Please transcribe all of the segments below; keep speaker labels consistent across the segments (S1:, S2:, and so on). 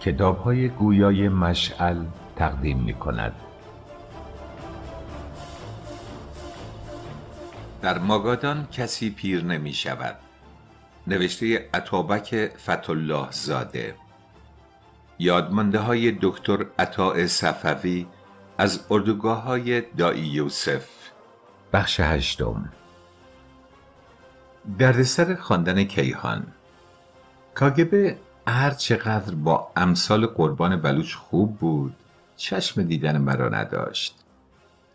S1: کتاب های گویای مشعل تقدیم می کند در ماگادان کسی پیر نمی شود نوشته اتابک فتالله زاده یادمانده های دکتر عطا صفوی از اردوگاه های دایی یوسف بخش هشتم دردسر خواندن کیهان کاگبه هر چقدر با امثال قربان بلوچ خوب بود چشم دیدن مرا نداشت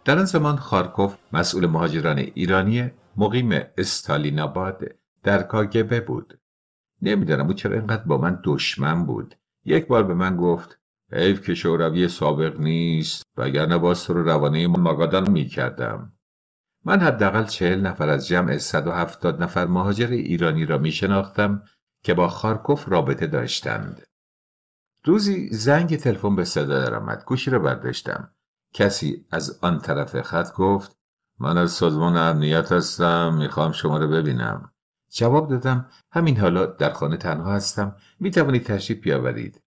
S1: در آن زمان خارکوف مسئول مهاجران ایرانی مقیم استالیناباد در کاگبه بود نمیدانم او چرا اینقدر با من دشمن بود یک بار به من گفت حیف که شوروی سابق نیست وگرنه با سر روانه ماگادان میکردم من حداقل چهل نفر از جمع 170 نفر مهاجر ایرانی را می که با خارکوف رابطه داشتند. روزی زنگ تلفن به صدا درآمد. گوشی را برداشتم. کسی از آن طرف خط گفت من از سازمان امنیت هستم میخوام شما را ببینم. جواب دادم همین حالا در خانه تنها هستم می توانید تشریف بیاورید.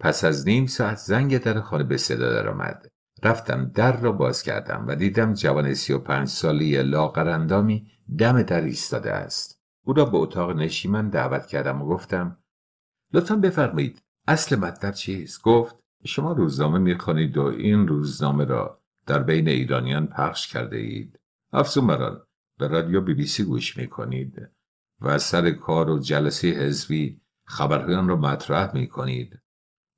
S1: پس از نیم ساعت زنگ در خانه به صدا درآمد. رفتم در را باز کردم و دیدم جوان سی و پنج سالی لاغرندامی دم در ایستاده است. او را به اتاق نشیمن دعوت کردم و گفتم لطفا بفرمایید اصل مطلب چیست گفت شما روزنامه میخوانید و این روزنامه را در بین ایرانیان پخش کرده اید افزون آن به رادیو بی بی سی گوش میکنید و سر کار و جلسه حزبی خبرهایان را مطرح میکنید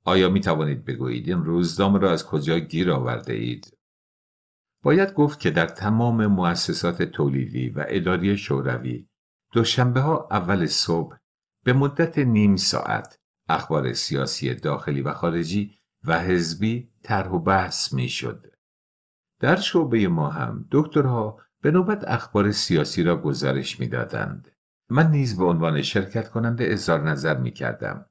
S1: آیا می توانید بگویید این روزنامه را از کجا گیر آورده اید؟ باید گفت که در تمام مؤسسات تولیدی و اداری شوروی دوشنبه ها اول صبح به مدت نیم ساعت اخبار سیاسی داخلی و خارجی و حزبی طرح و بحث می شد. در شعبه ما هم دکترها به نوبت اخبار سیاسی را گزارش می دادند. من نیز به عنوان شرکت کننده اظهار نظر می کردم.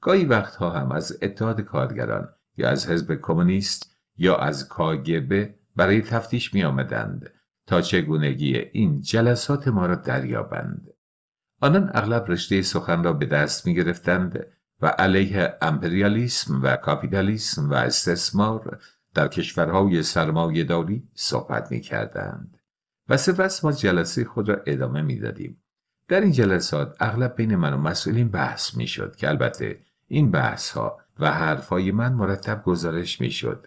S1: گاهی وقتها هم از اتحاد کارگران یا از حزب کمونیست یا از کاگبه برای تفتیش می آمدند تا چگونگی این جلسات ما را دریابند آنان اغلب رشته سخن را به دست می گرفتند و علیه امپریالیسم و کاپیتالیسم و استثمار در کشورهای سرمایهداری صحبت می کردند و سپس ما جلسه خود را ادامه می دادیم. در این جلسات اغلب بین من و مسئولین بحث می شد که البته این بحث ها و حرفهای من مرتب گزارش می شد.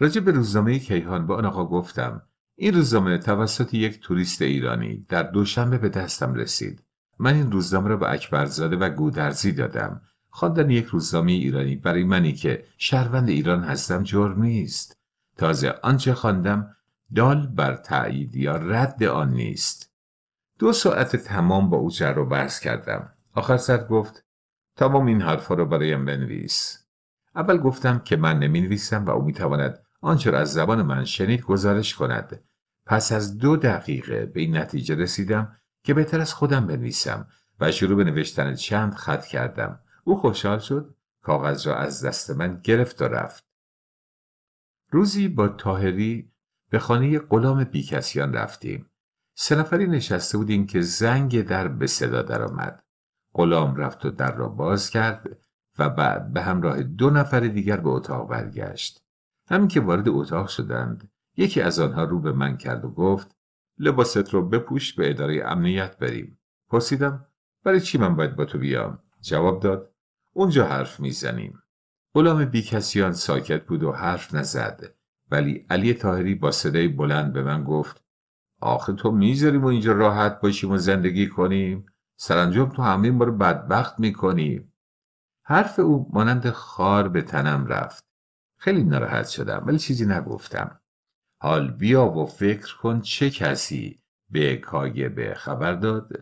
S1: راجع به روزنامه کیهان به آن آقا گفتم این روزنامه توسط یک توریست ایرانی در دوشنبه به دستم رسید. من این روزنامه را به اکبرزاده و گودرزی دادم. خواندن یک روزنامه ایرانی برای منی که شهروند ایران هستم جرم نیست. تازه آنچه خواندم دال بر تأیید یا رد آن نیست. دو ساعت تمام با او جر و بحث کردم. آخر سر گفت تمام این حرفا را برایم بنویس. اول گفتم که من نمی و او می آنچه را از زبان من شنید گزارش کند پس از دو دقیقه به این نتیجه رسیدم که بهتر از خودم بنویسم و شروع به نوشتن چند خط کردم او خوشحال شد کاغذ را از دست من گرفت و رفت روزی با تاهری به خانه غلام بیکسیان رفتیم سه نفری نشسته بودیم که زنگ در به صدا درآمد غلام رفت و در را باز کرد و بعد به همراه دو نفر دیگر به اتاق برگشت همین که وارد اتاق شدند یکی از آنها رو به من کرد و گفت لباست رو بپوش به اداره امنیت بریم پرسیدم برای چی من باید با تو بیام جواب داد اونجا حرف میزنیم غلام بیکسیان ساکت بود و حرف نزد ولی علی تاهری با صدای بلند به من گفت آخه تو میذاریم و اینجا راحت باشیم و زندگی کنیم سرانجام تو همه ما رو بدبخت میکنیم؟ حرف او مانند خار به تنم رفت خیلی ناراحت شدم ولی چیزی نگفتم حال بیا و فکر کن چه کسی به به خبر داد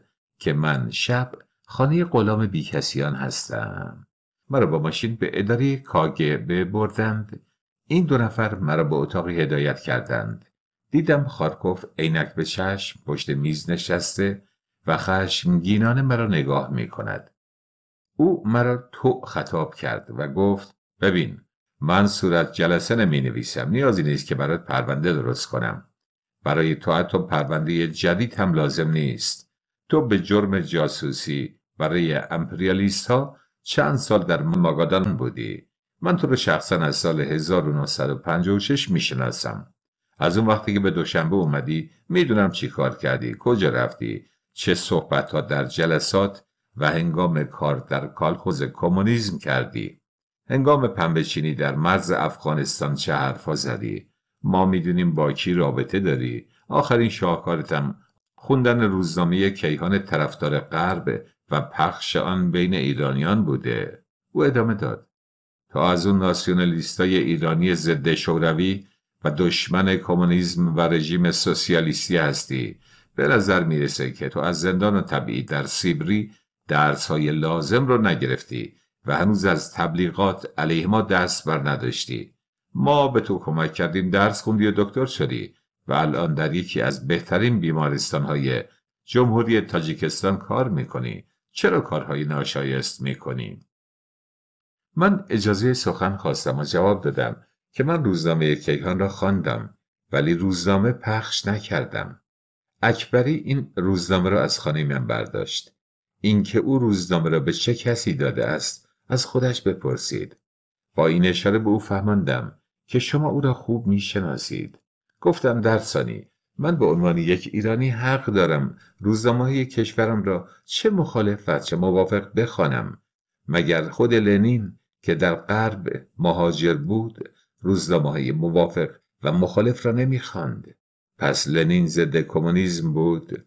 S1: که من شب خانه غلام بیکسیان هستم مرا با ماشین به اداره کاگبه بردند این دو نفر مرا به اتاقی هدایت کردند دیدم خارکوف عینک به چشم پشت میز نشسته و خشمگینانه مرا نگاه می کند. او مرا تو خطاب کرد و گفت ببین من صورت جلسه نمی نویسم نیازی نیست که برات پرونده درست کنم برای تو حتی پرونده جدید هم لازم نیست تو به جرم جاسوسی برای امپریالیست ها چند سال در ماگادان بودی من تو رو شخصا از سال 1956 شناسم از اون وقتی که به دوشنبه اومدی میدونم چی کار کردی کجا رفتی چه صحبت ها در جلسات و هنگام کار در کالخوز کمونیسم کردی هنگام پنبه چینی در مرز افغانستان چه حرفا زدی ما میدونیم با کی رابطه داری آخرین شاهکارتم خوندن روزنامه کیهان طرفدار غرب و پخش آن بین ایرانیان بوده او ادامه داد تا از اون ناسیونالیستای ایرانی ضد شوروی و دشمن کمونیسم و رژیم سوسیالیستی هستی به نظر میرسه که تو از زندان و طبیعی در سیبری درس های لازم رو نگرفتی و هنوز از تبلیغات علیه ما دست بر نداشتی ما به تو کمک کردیم درس خوندی و دکتر شدی و الان در یکی از بهترین بیمارستان های جمهوری تاجیکستان کار میکنی چرا کارهای ناشایست میکنی؟ من اجازه سخن خواستم و جواب دادم که من روزنامه کیهان را خواندم ولی روزنامه پخش نکردم اکبری این روزنامه را از خانه من برداشت اینکه او روزنامه را به چه کسی داده است از خودش بپرسید. با این اشاره به او فهماندم که شما او را خوب میشناسید. شناسید. گفتم درسانی من به عنوان یک ایرانی حق دارم روزنامه کشورم را چه مخالف و چه موافق بخوانم مگر خود لنین که در غرب مهاجر بود روزنامه های موافق و مخالف را نمیخواند پس لنین ضد کمونیسم بود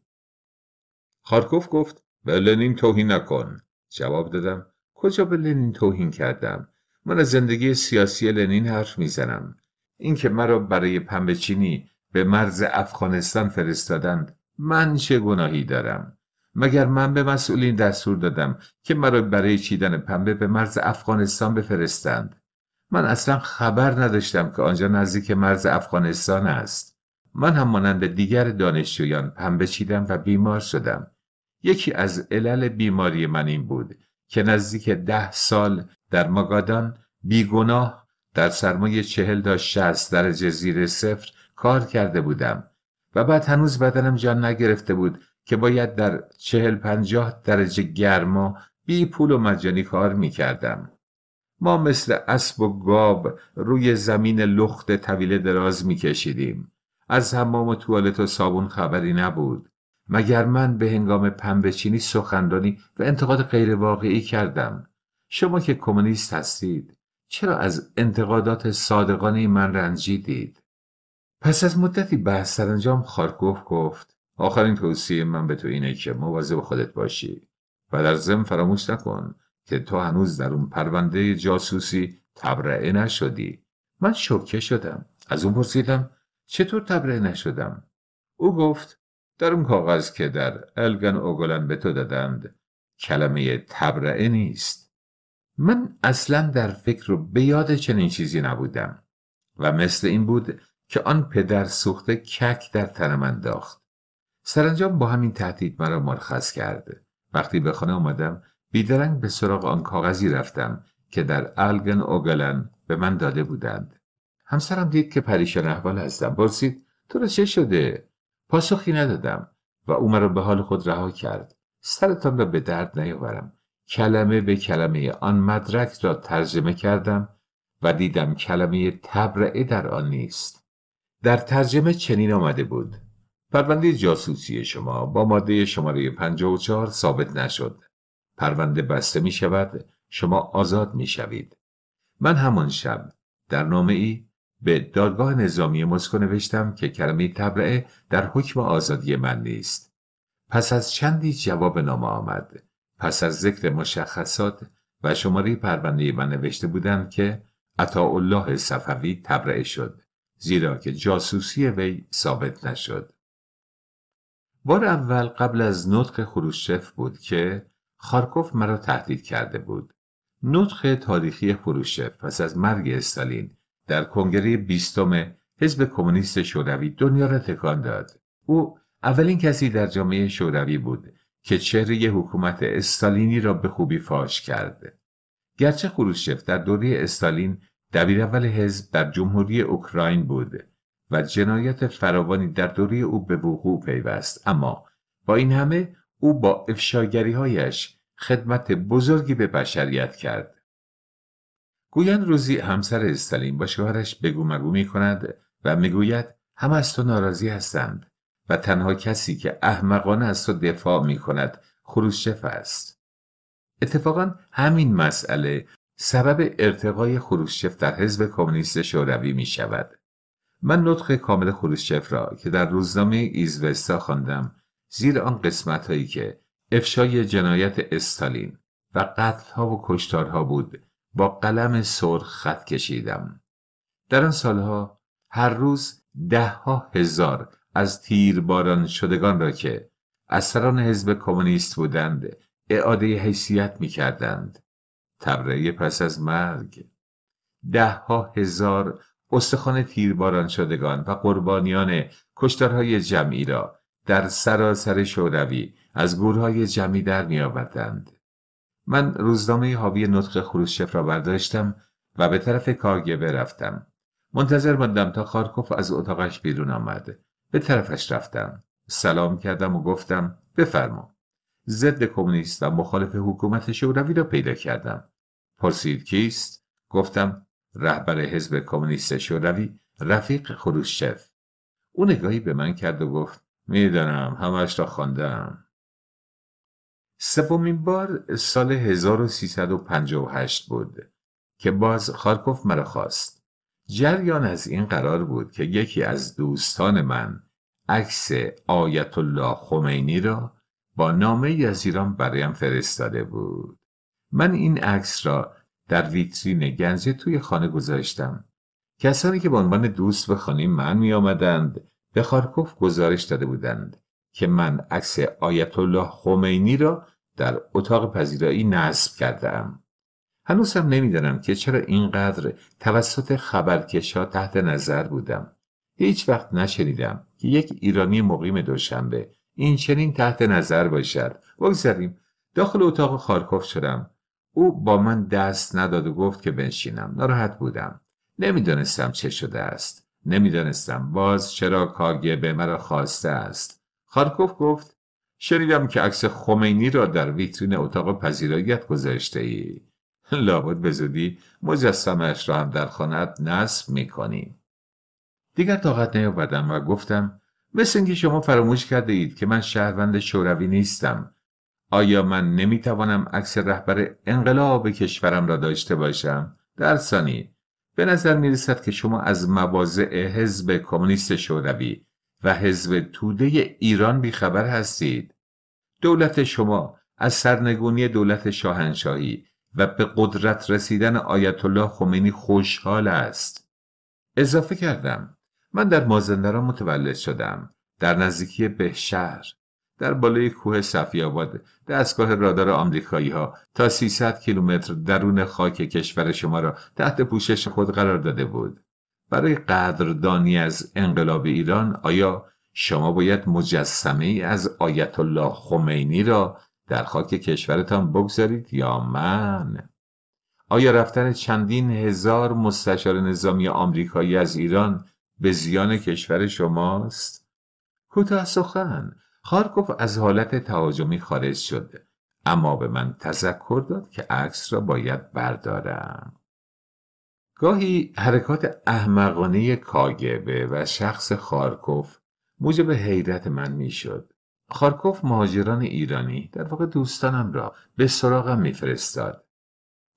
S1: خارکوف گفت به لنین توهین نکن جواب دادم کجا به لنین توهین کردم من از زندگی سیاسی لنین حرف میزنم اینکه مرا برای پنبه چینی به مرز افغانستان فرستادند من چه گناهی دارم مگر من به مسئولین دستور دادم که مرا برای چیدن پنبه به مرز افغانستان بفرستند من اصلا خبر نداشتم که آنجا نزدیک مرز افغانستان است من هم مانند دیگر دانشجویان پنبه چیدم و بیمار شدم یکی از علل بیماری من این بود که نزدیک ده سال در ماگادان بیگناه در سرمایه چهل تا شست درجه زیر صفر کار کرده بودم و بعد هنوز بدنم جان نگرفته بود که باید در چهل پنجاه درجه گرما بی پول و مجانی کار می کردم. ما مثل اسب و گاب روی زمین لخت طویله دراز می کشیدیم. از حمام و توالت و صابون خبری نبود. مگر من به هنگام پنبهچینی سخندانی و انتقاد غیرواقعی کردم شما که کمونیست هستید چرا از انتقادات صادقانه من رنجیدید پس از مدتی بحث انجام خارکوف گفت آخرین توصیه من به تو اینه که مواظب خودت باشی و در ضمن فراموش نکن که تو هنوز در اون پرونده جاسوسی تبرعه نشدی من شوکه شدم از اون پرسیدم چطور تبرعه نشدم او گفت در اون کاغذ که در الگن اوگلن به تو دادند کلمه تبرعه نیست من اصلا در فکر و به یاد چنین چیزی نبودم و مثل این بود که آن پدر سوخته کک در تن من داخت سرانجام با همین تهدید مرا مرخص کرد وقتی به خانه آمدم بیدرنگ به سراغ آن کاغذی رفتم که در الگن اوگلن به من داده بودند همسرم دید که پریشان احوال هستم پرسید تو را چه شده پاسخی ندادم و او مرا به حال خود رها کرد سرتان را به درد نیاورم کلمه به کلمه آن مدرک را ترجمه کردم و دیدم کلمه تبرعه در آن نیست در ترجمه چنین آمده بود پرونده جاسوسی شما با ماده شماره 54 ثابت نشد پرونده بسته می شود شما آزاد می شوید من همان شب در نامه ای به دادگاه نظامی مسکو نوشتم که کلمه تبرعه در حکم آزادی من نیست. پس از چندی جواب نامه آمد. پس از ذکر مشخصات و شماره پرونده من نوشته بودند که عطا الله صفوی تبرعه شد. زیرا که جاسوسی وی ثابت نشد. بار اول قبل از نطق خروشچف بود که خارکوف مرا تهدید کرده بود. نطق تاریخی خروشچف پس از مرگ استالین در کنگره بیستم حزب کمونیست شوروی دنیا را تکان داد او اولین کسی در جامعه شوروی بود که چهره حکومت استالینی را به خوبی فاش کرد گرچه خروشچف در دوره استالین دبیر اول حزب در جمهوری اوکراین بود و جنایت فراوانی در دوره او به وقوع پیوست اما با این همه او با افشاگری هایش خدمت بزرگی به بشریت کرد گویان روزی همسر استالین با شوهرش بگو مگو می کند و میگوید هم از تو ناراضی هستند و تنها کسی که احمقانه از تو دفاع می کند خروشچف است. اتفاقا همین مسئله سبب ارتقای خروشچف در حزب کمونیست شوروی می شود. من نطق کامل خروشچف را که در روزنامه ایزوستا خواندم زیر آن قسمت هایی که افشای جنایت استالین و قتل ها و کشتارها بود با قلم سرخ خط کشیدم در آن سالها هر روز ها هزار از تیرباران شدگان را که سران حزب کمونیست بودند اعاده حیثیت می کردند پس از مرگ ها هزار استخوان تیرباران شدگان و قربانیان کشتارهای جمعی را در سراسر شوروی از گورهای جمعی در می آوردند. من روزنامه حاوی نطق خروشچف را برداشتم و به طرف کاگبه رفتم منتظر ماندم تا خارکوف از اتاقش بیرون آمد به طرفش رفتم سلام کردم و گفتم بفرما ضد کمونیست و مخالف حکومت شوروی را پیدا کردم پرسید کیست گفتم رهبر حزب کمونیست شوروی رفیق خروشچف او نگاهی به من کرد و گفت میدانم همش را خواندم سومین بار سال 1358 بود که باز خارکوف مرا خواست. جریان از این قرار بود که یکی از دوستان من عکس آیت الله خمینی را با نامه از ایران برایم فرستاده بود. من این عکس را در ویترین گنجه توی خانه گذاشتم. کسانی که به عنوان دوست به خانه من می آمدند به خارکوف گزارش داده بودند که من عکس آیت الله خمینی را در اتاق پذیرایی نصب کردم هنوز هم نمیدانم که چرا اینقدر توسط خبرکشا تحت نظر بودم هیچ وقت نشنیدم که یک ایرانی مقیم دوشنبه این چنین تحت نظر باشد بگذاریم داخل اتاق خارکوف شدم او با من دست نداد و گفت که بنشینم ناراحت بودم نمیدانستم چه شده است نمیدانستم باز چرا به مرا خواسته است خارکوف گفت شنیدم که عکس خمینی را در ویترین اتاق پذیراییت گذاشته ای. لابد به زودی مجسمش را هم در خانت نصب میکنیم. دیگر طاقت نیاوردم و گفتم مثل اینکه شما فراموش کرده اید که من شهروند شوروی نیستم. آیا من نمیتوانم عکس رهبر انقلاب کشورم را داشته باشم؟ در ثانی به نظر می که شما از مواضع حزب کمونیست شوروی و حزب توده ایران بیخبر هستید دولت شما از سرنگونی دولت شاهنشاهی و به قدرت رسیدن آیت الله خمینی خوشحال است اضافه کردم من در مازندران متولد شدم در نزدیکی بهشهر در بالای کوه صفیاباد دستگاه رادار آمریکایی ها تا 300 کیلومتر درون خاک کشور شما را تحت پوشش خود قرار داده بود برای قدردانی از انقلاب ایران آیا شما باید مجسمه ای از آیت الله خمینی را در خاک کشورتان بگذارید یا من؟ آیا رفتن چندین هزار مستشار نظامی آمریکایی از ایران به زیان کشور شماست؟ کوتاه سخن خارکوف از حالت تهاجمی خارج شد اما به من تذکر داد که عکس را باید بردارم گاهی حرکات احمقانه کاگبه و شخص خارکوف موجب حیرت من میشد. خارکوف مهاجران ایرانی در واقع دوستانم را به سراغم میفرستاد.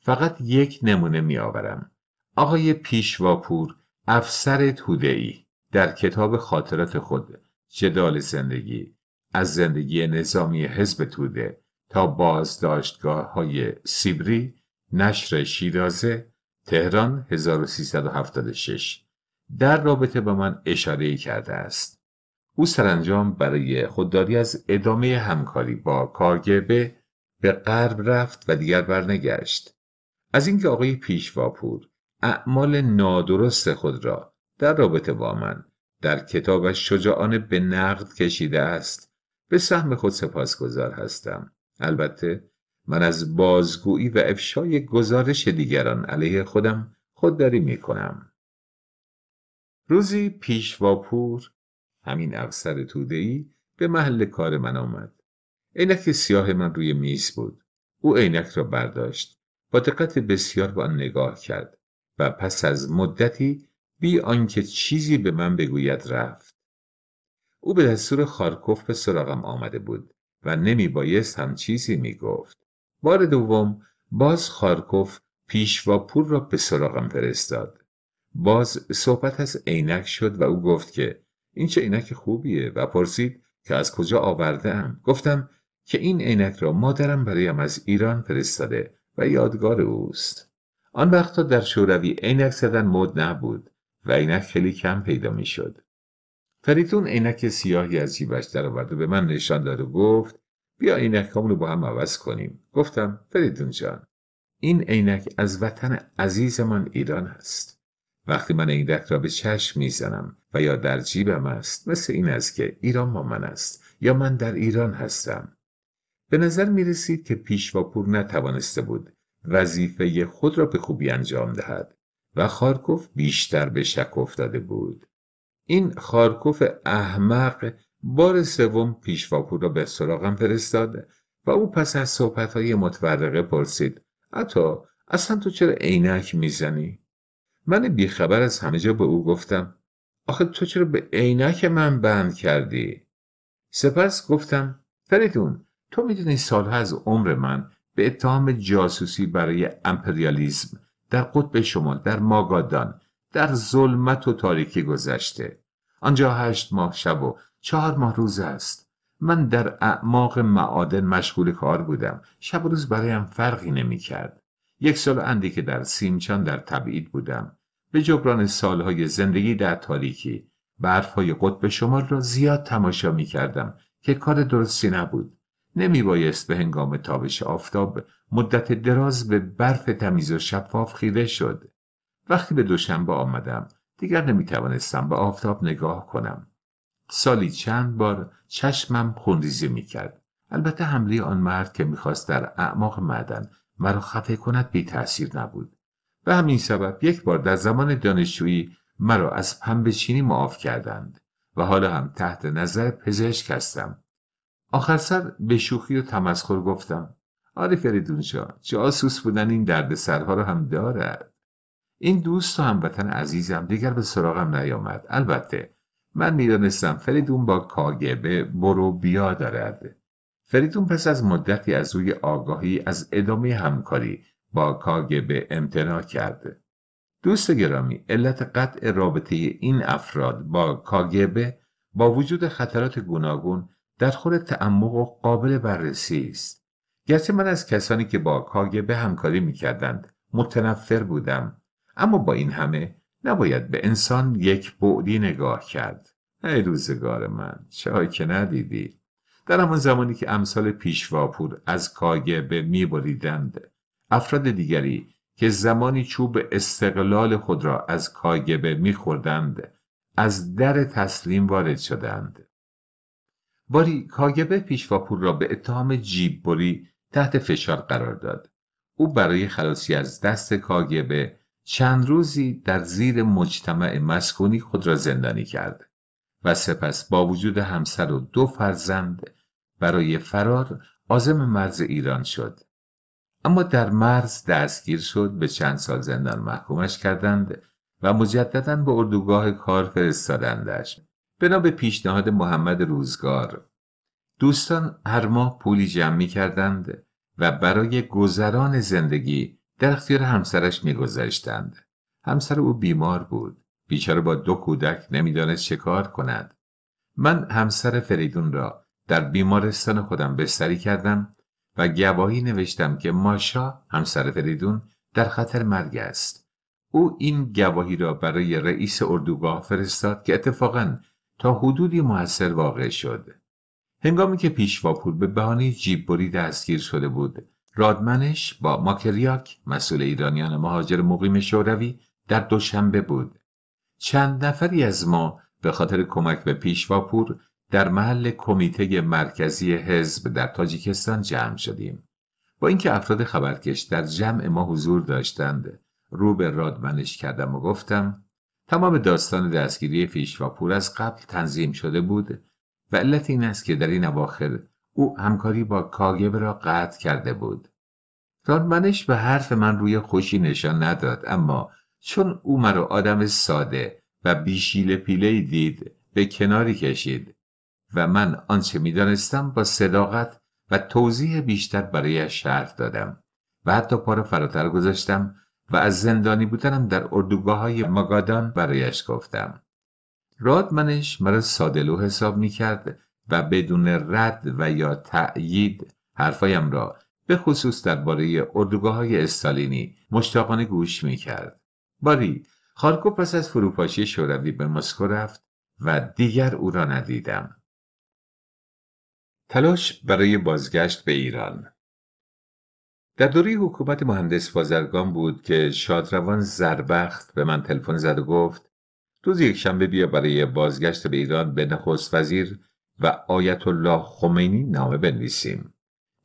S1: فقط یک نمونه میآورم. آقای پیشواپور افسر تودهی در کتاب خاطرات خود جدال زندگی از زندگی نظامی حزب توده تا بازداشتگاه های سیبری نشر شیرازه تهران 1376 در رابطه با من اشاره کرده است. او سرانجام برای خودداری از ادامه همکاری با کارگبه به غرب رفت و دیگر برنگشت. از اینکه آقای پیشواپور اعمال نادرست خود را در رابطه با من در کتابش شجاعانه به نقد کشیده است به سهم خود سپاسگزار هستم البته من از بازگویی و افشای گزارش دیگران علیه خودم خودداری می کنم. روزی پیشواپور همین افسر تودهی به محل کار من آمد. عینک سیاه من روی میز بود. او عینک را برداشت. با دقت بسیار به آن نگاه کرد و پس از مدتی بی آنکه چیزی به من بگوید رفت. او به دستور خارکوف به سراغم آمده بود و نمی بایست هم چیزی می گفت. بار دوم باز خارکوف پیش و پور را به سراغم فرستاد باز صحبت از عینک شد و او گفت که این چه عینک خوبیه و پرسید که از کجا آورده ام گفتم که این عینک را مادرم برایم از ایران فرستاده و یادگار اوست آن وقتا در شوروی عینک زدن مد نبود و عینک خیلی کم پیدا میشد فریتون عینک سیاهی از جیبش درآورد و به من نشان داد و گفت بیا اینک رو با هم عوض کنیم گفتم فریدون جان این عینک از وطن من ایران هست وقتی من عینک را به چشم میزنم و یا در جیبم است مثل این است که ایران با من است یا من در ایران هستم به نظر می رسید که پیشواپور نتوانسته بود وظیفه خود را به خوبی انجام دهد و خارکوف بیشتر به شک افتاده بود این خارکوف احمق بار سوم پیشواپور را به سراغم فرستاد و او پس از صحبتهای متورقه پرسید اتا اصلا تو چرا عینک میزنی من بیخبر از همه جا به او گفتم آخه تو چرا به عینک من بند کردی سپس گفتم فریدون تو میدونی سالها از عمر من به اتهام جاسوسی برای امپریالیزم در قطب شمال در ماگادان در ظلمت و تاریکی گذشته آنجا هشت ماه شب و چهار ماه روز است من در اعماق معادن مشغول کار بودم شب و روز برایم فرقی نمی کرد یک سال اندی که در سیمچان در تبعید بودم به جبران سالهای زندگی در تاریکی برفهای قطب شمال را زیاد تماشا می کردم که کار درستی نبود نمی بایست به هنگام تابش آفتاب مدت دراز به برف تمیز و شفاف خیره شد وقتی به دوشنبه آمدم دیگر نمی توانستم به آفتاب نگاه کنم سالی چند بار چشمم خونریزی میکرد البته حمله آن مرد که میخواست در اعماق معدن مرا خفه کند بی نبود به همین سبب یک بار در زمان دانشجویی مرا از پنبه چینی معاف کردند و حالا هم تحت نظر پزشک هستم آخر سر به شوخی و تمسخر گفتم آره فریدون چه جاسوس بودن این درد سرها را هم دارد این دوست و هموطن عزیزم دیگر به سراغم نیامد البته من میدانستم فریدون با کاگبه برو بیا دارد فریدون پس از مدتی از روی آگاهی از ادامه همکاری با کاگبه امتناع کرد دوست گرامی علت قطع رابطه این افراد با کاگبه با وجود خطرات گوناگون در خور تعمق و قابل بررسی است گرچه من از کسانی که با کاگبه همکاری میکردند متنفر بودم اما با این همه نباید به انسان یک بعدی نگاه کرد ای روزگار من چه که ندیدی در همان زمانی که امثال پیشواپور از می میبریدند افراد دیگری که زمانی چوب استقلال خود را از کاگبه میخوردند از در تسلیم وارد شدند باری کاگبه پیشواپور را به اتهام جیببری تحت فشار قرار داد او برای خلاصی از دست کاگبه چند روزی در زیر مجتمع مسکونی خود را زندانی کرد و سپس با وجود همسر و دو فرزند برای فرار آزم مرز ایران شد اما در مرز دستگیر شد به چند سال زندان محکومش کردند و مجددا به اردوگاه کار فرستادندش بنا به پیشنهاد محمد روزگار دوستان هر ماه پولی جمع می کردند و برای گذران زندگی در اختیار همسرش میگذشتند همسر او بیمار بود بیچاره با دو کودک نمیدانست چه کار کند من همسر فریدون را در بیمارستان خودم بستری کردم و گواهی نوشتم که ماشا همسر فریدون در خطر مرگ است او این گواهی را برای رئیس اردوگاه فرستاد که اتفاقا تا حدودی موثر واقع شد هنگامی که پیشواپور به بهانه جیب دستگیر شده بود رادمنش با ماکریاک مسئول ایرانیان مهاجر مقیم شوروی در دوشنبه بود. چند نفری از ما به خاطر کمک به پیشواپور در محل کمیته مرکزی حزب در تاجیکستان جمع شدیم. با اینکه افراد خبرکش در جمع ما حضور داشتند، رو به رادمنش کردم و گفتم تمام داستان دستگیری پیشواپور از قبل تنظیم شده بود و علت این است که در این اواخر او همکاری با کاگب را قطع کرده بود رادمنش به حرف من روی خوشی نشان نداد اما چون او مرا آدم ساده و بیشیل پیله دید به کناری کشید و من آنچه دانستم با صداقت و توضیح بیشتر برایش شرح دادم و حتی پا فراتر گذاشتم و از زندانی بودنم در اردوگاه های ماگادان برایش گفتم رادمنش مرا سادلو حساب می کرد و بدون رد و یا تأیید حرفایم را به خصوص درباره اردوگاه های استالینی مشتاقانه گوش می کرد. باری خارکو پس از فروپاشی شوروی به مسکو رفت و دیگر او را ندیدم. تلاش برای بازگشت به ایران در دوره حکومت مهندس بازرگان بود که شادروان زربخت به من تلفن زد و گفت روز یک شنبه بیا برای بازگشت به ایران به نخست وزیر و آیت الله خمینی نامه بنویسیم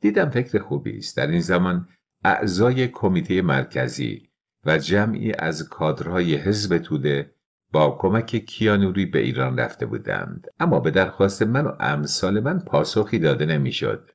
S1: دیدم فکر خوبی است در این زمان اعضای کمیته مرکزی و جمعی از کادرهای حزب توده با کمک کیانوری به ایران رفته بودند اما به درخواست من و امثال من پاسخی داده نمیشد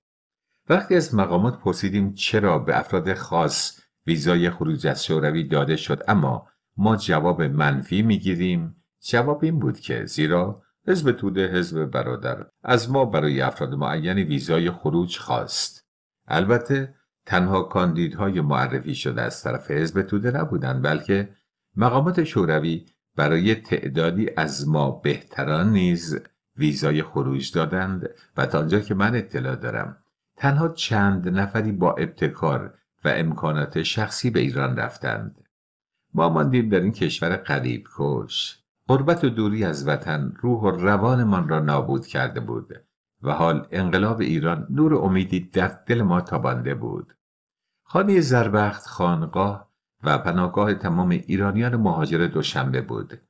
S1: وقتی از مقامات پرسیدیم چرا به افراد خاص ویزای خروج از شوروی داده شد اما ما جواب منفی میگیریم جواب این بود که زیرا حزب توده حزب برادر از ما برای افراد معینی ویزای خروج خواست البته تنها کاندیدهای معرفی شده از طرف حزب توده نبودند بلکه مقامات شوروی برای تعدادی از ما بهتران نیز ویزای خروج دادند و تا آنجا که من اطلاع دارم تنها چند نفری با ابتکار و امکانات شخصی به ایران رفتند ما ماندیم در این کشور قریب کش قربت و دوری از وطن روح و روانمان را نابود کرده بود و حال انقلاب ایران نور امیدی در دل ما تابانده بود خانه زربخت خانقاه و پناهگاه تمام ایرانیان مهاجر دوشنبه بود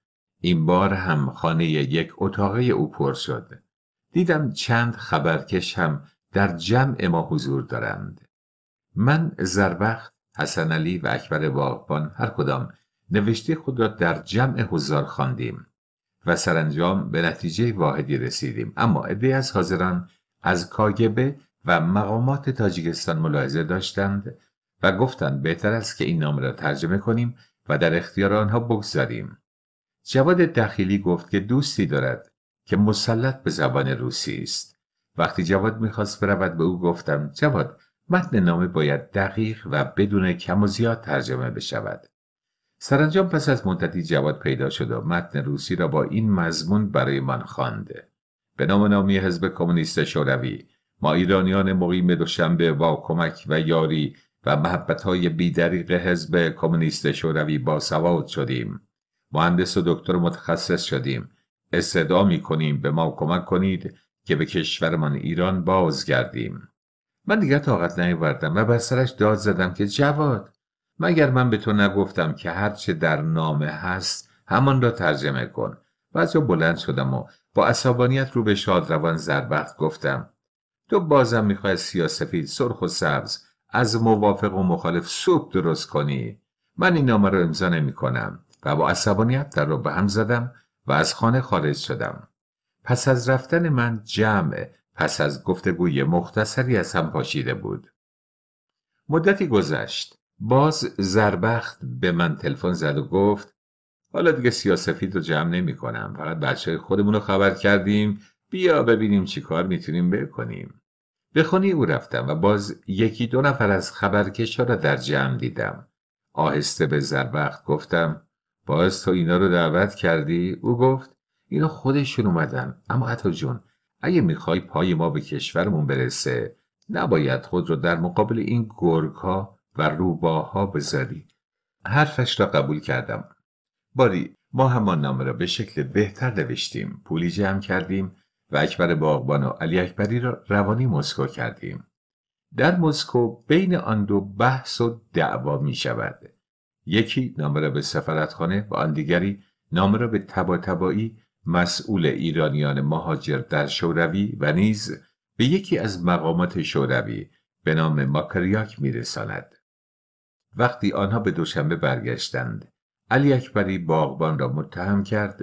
S1: این بار هم خانه یک اتاقه او پر شد دیدم چند خبرکش هم در جمع ما حضور دارند من زربخت حسن علی و اکبر باغبان هر کدام نوشته خود را در جمع حضار خواندیم و سرانجام به نتیجه واحدی رسیدیم اما عده از حاضران از کاگبه و مقامات تاجیکستان ملاحظه داشتند و گفتند بهتر است که این نامه را ترجمه کنیم و در اختیار آنها بگذاریم جواد دخیلی گفت که دوستی دارد که مسلط به زبان روسی است وقتی جواد میخواست برود به او گفتم جواد متن نامه باید دقیق و بدون کم و زیاد ترجمه بشود سرانجام پس از مدتی جواد پیدا شد و متن روسی را با این مضمون برای من خواند به نام نامی حزب کمونیست شوروی ما ایرانیان مقیم دوشنبه با کمک و یاری و محبتهای بیدریق حزب کمونیست شوروی با سواد شدیم مهندس و دکتر متخصص شدیم استدعا می کنیم به ما کمک کنید که به کشورمان ایران بازگردیم من دیگر طاقت نیاوردم و بر سرش داد زدم که جواد مگر من به تو نگفتم که هرچه در نامه هست همان را ترجمه کن و از بلند شدم و با عصبانیت رو به شادروان زربخت گفتم تو بازم میخوای سیاسفید سرخ و سبز از موافق و مخالف سوپ درست کنی من این نامه را امضا نمی و با عصبانیت در رو به هم زدم و از خانه خارج شدم پس از رفتن من جمع پس از گفتگوی مختصری از هم پاشیده بود مدتی گذشت باز زربخت به من تلفن زد و گفت حالا دیگه سیاسفید رو جمع نمی کنم فقط بچه های خودمون رو خبر کردیم بیا ببینیم چی کار میتونیم بکنیم به خونه او رفتم و باز یکی دو نفر از خبرکشا رو در جمع دیدم آهسته به زربخت گفتم باز تو اینا رو دعوت کردی؟ او گفت اینا خودشون اومدن اما عطا جون اگه میخوای پای ما به کشورمون برسه نباید خود رو در مقابل این گرگ و روباها بذاری حرفش را قبول کردم باری ما همان نامه را به شکل بهتر نوشتیم پولی جمع کردیم و اکبر باغبان و علی اکبری را روانی مسکو کردیم در مسکو بین آن دو بحث و دعوا می شود یکی نامه را به سفارتخانه و آن دیگری نامه را به تبا تبایی مسئول ایرانیان مهاجر در شوروی و نیز به یکی از مقامات شوروی به نام ماکریاک میرساند وقتی آنها به دوشنبه برگشتند علی اکبری باغبان را متهم کرد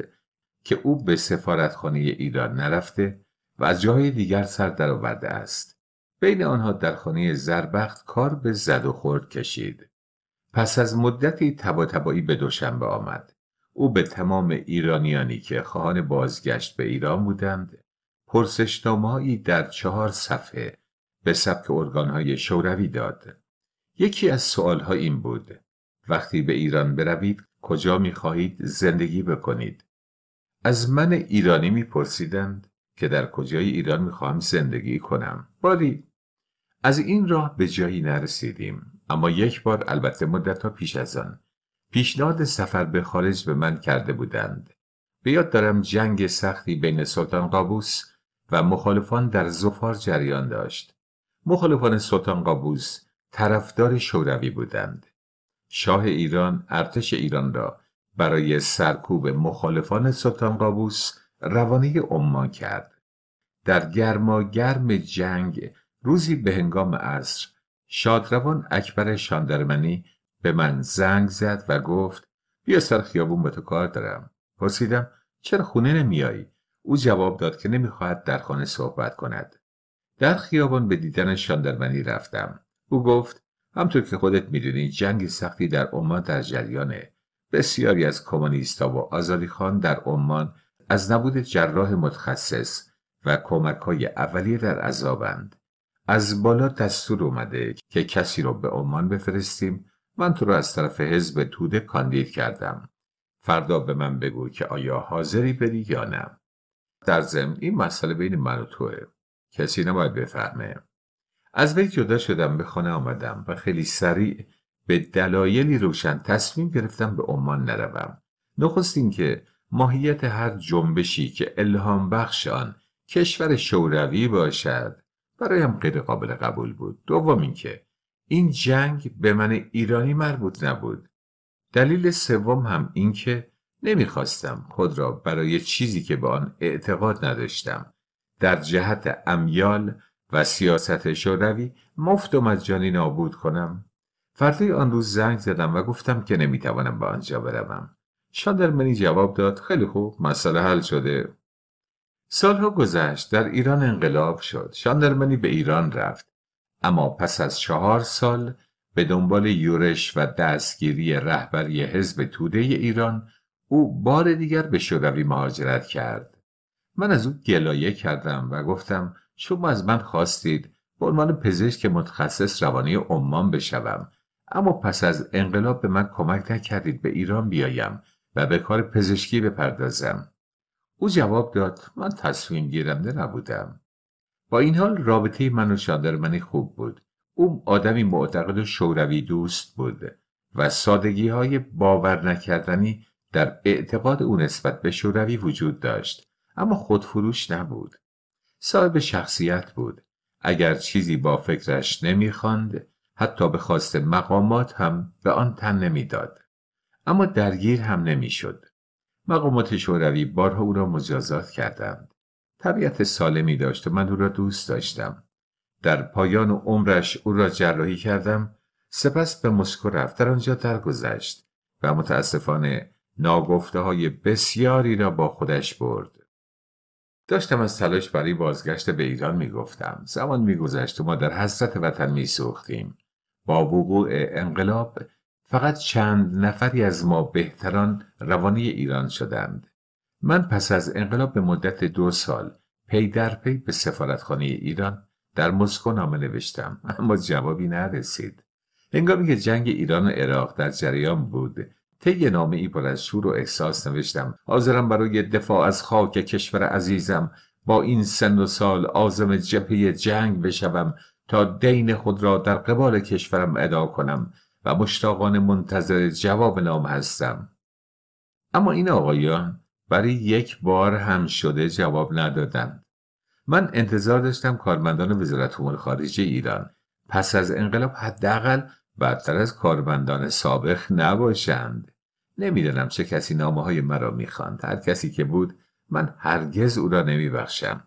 S1: که او به سفارتخانه ایران نرفته و از جای دیگر سر درآورده است بین آنها در خانه زربخت کار به زد و خورد کشید پس از مدتی تباتبایی به دوشنبه آمد او به تمام ایرانیانی که خواهان بازگشت به ایران بودند پرسشنامه‌ای در چهار صفحه به سبک ارگانهای شوروی داد یکی از سوالها این بود وقتی به ایران بروید کجا می خواهید زندگی بکنید؟ از من ایرانی می پرسیدند که در کجای ایران می خواهم زندگی کنم باری از این راه به جایی نرسیدیم اما یک بار البته مدت ها پیش از آن پیشنهاد سفر به خارج به من کرده بودند به یاد دارم جنگ سختی بین سلطان قابوس و مخالفان در زفار جریان داشت مخالفان سلطان قابوس طرفدار شوروی بودند. شاه ایران ارتش ایران را برای سرکوب مخالفان سلطان قابوس روانه عمان کرد. در گرم جنگ روزی به هنگام عصر شادروان اکبر شاندرمنی به من زنگ زد و گفت بیا سر خیابون با تو کار دارم پرسیدم چرا خونه نمیایی او جواب داد که نمیخواهد در خانه صحبت کند در خیابان به دیدن شاندرمنی رفتم او گفت همطور که خودت میدونی جنگ سختی در عمان در جریانه بسیاری از کمونیستا و آزاری خان در عمان از نبود جراح متخصص و کمک های اولیه در عذابند از بالا دستور اومده که کسی رو به عمان بفرستیم من تو رو از طرف حزب توده کاندید کردم فردا به من بگو که آیا حاضری بری یا نه در ضمن این مسئله بین من و توه کسی نباید بفهمه از وی جدا شدم به خانه آمدم و خیلی سریع به دلایلی روشن تصمیم گرفتم به عمان نروم نخست اینکه ماهیت هر جنبشی که الهام بخش آن کشور شوروی باشد برایم غیر قابل قبول بود دوم اینکه این جنگ به من ایرانی مربوط نبود دلیل سوم هم اینکه نمیخواستم خود را برای چیزی که به آن اعتقاد نداشتم در جهت امیال و سیاست شوروی مفتم از جانی نابود کنم فردای آن روز زنگ زدم و گفتم که نمیتوانم به آنجا بروم شادرمنی جواب داد خیلی خوب مسئله حل شده سالها گذشت در ایران انقلاب شد شاندرمنی به ایران رفت اما پس از چهار سال به دنبال یورش و دستگیری رهبری حزب توده ایران او بار دیگر به شوروی مهاجرت کرد من از او گلایه کردم و گفتم شما از من خواستید به عنوان پزشک متخصص روانی عمان بشوم اما پس از انقلاب به من کمک نکردید به ایران بیایم و به کار پزشکی بپردازم او جواب داد من تصمیم گیرنده نبودم با این حال رابطه من و شاندرمنی خوب بود او آدمی معتقد و شوروی دوست بود و سادگی های باور نکردنی در اعتقاد او نسبت به شوروی وجود داشت اما خودفروش نبود صاحب شخصیت بود اگر چیزی با فکرش نمیخواند حتی به خواست مقامات هم به آن تن نمیداد اما درگیر هم نمیشد مقامات شوروی بارها او را مجازات کردند طبیعت سالمی داشت و من او را دوست داشتم در پایان و عمرش او را جراحی کردم سپس به مسکو رفت در آنجا درگذشت و متاسفانه ناگفته های بسیاری را با خودش برد داشتم از تلاش برای بازگشت به ایران میگفتم زمان میگذشت و ما در حسرت وطن میسوختیم با وقوع انقلاب فقط چند نفری از ما بهتران روانی ایران شدند من پس از انقلاب به مدت دو سال پی در پی به سفارتخانه ایران در مسکو نامه نوشتم اما جوابی نرسید هنگامی که جنگ ایران و عراق در جریان بود طی نامه ای پر از شور و احساس نوشتم حاضرم برای دفاع از خاک کشور عزیزم با این سن و سال آزم جبهه جنگ بشوم تا دین خود را در قبال کشورم ادا کنم و مشتاقان منتظر جواب نام هستم اما این آقایان برای یک بار هم شده جواب ندادند من انتظار داشتم کارمندان وزارت امور خارجه ایران پس از انقلاب حداقل بدتر از کارمندان سابق نباشند نمیدانم چه کسی نامه های مرا میخواند هر کسی که بود من هرگز او را نمیبخشم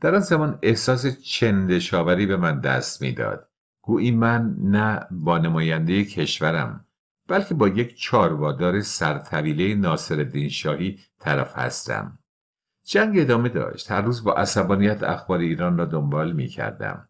S1: در آن زمان احساس چندشاوری به من دست میداد گویی من نه با نماینده کشورم بلکه با یک چاروادار سرطویله ناصرالدین شاهی طرف هستم جنگ ادامه داشت هر روز با عصبانیت اخبار ایران را دنبال می کردم.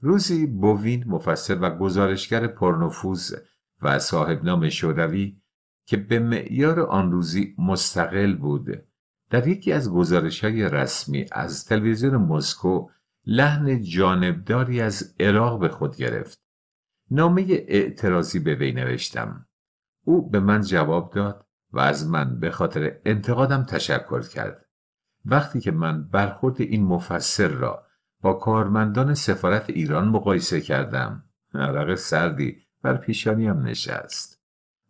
S1: روزی بوین مفسر و گزارشگر پرنفوذ و صاحب نام شوروی که به معیار آن روزی مستقل بود در یکی از گزارش های رسمی از تلویزیون مسکو لحن جانبداری از اراق به خود گرفت نامه اعتراضی به وی نوشتم او به من جواب داد و از من به خاطر انتقادم تشکر کرد وقتی که من برخورد این مفسر را با کارمندان سفارت ایران مقایسه کردم عرق سردی بر پیشانیم نشست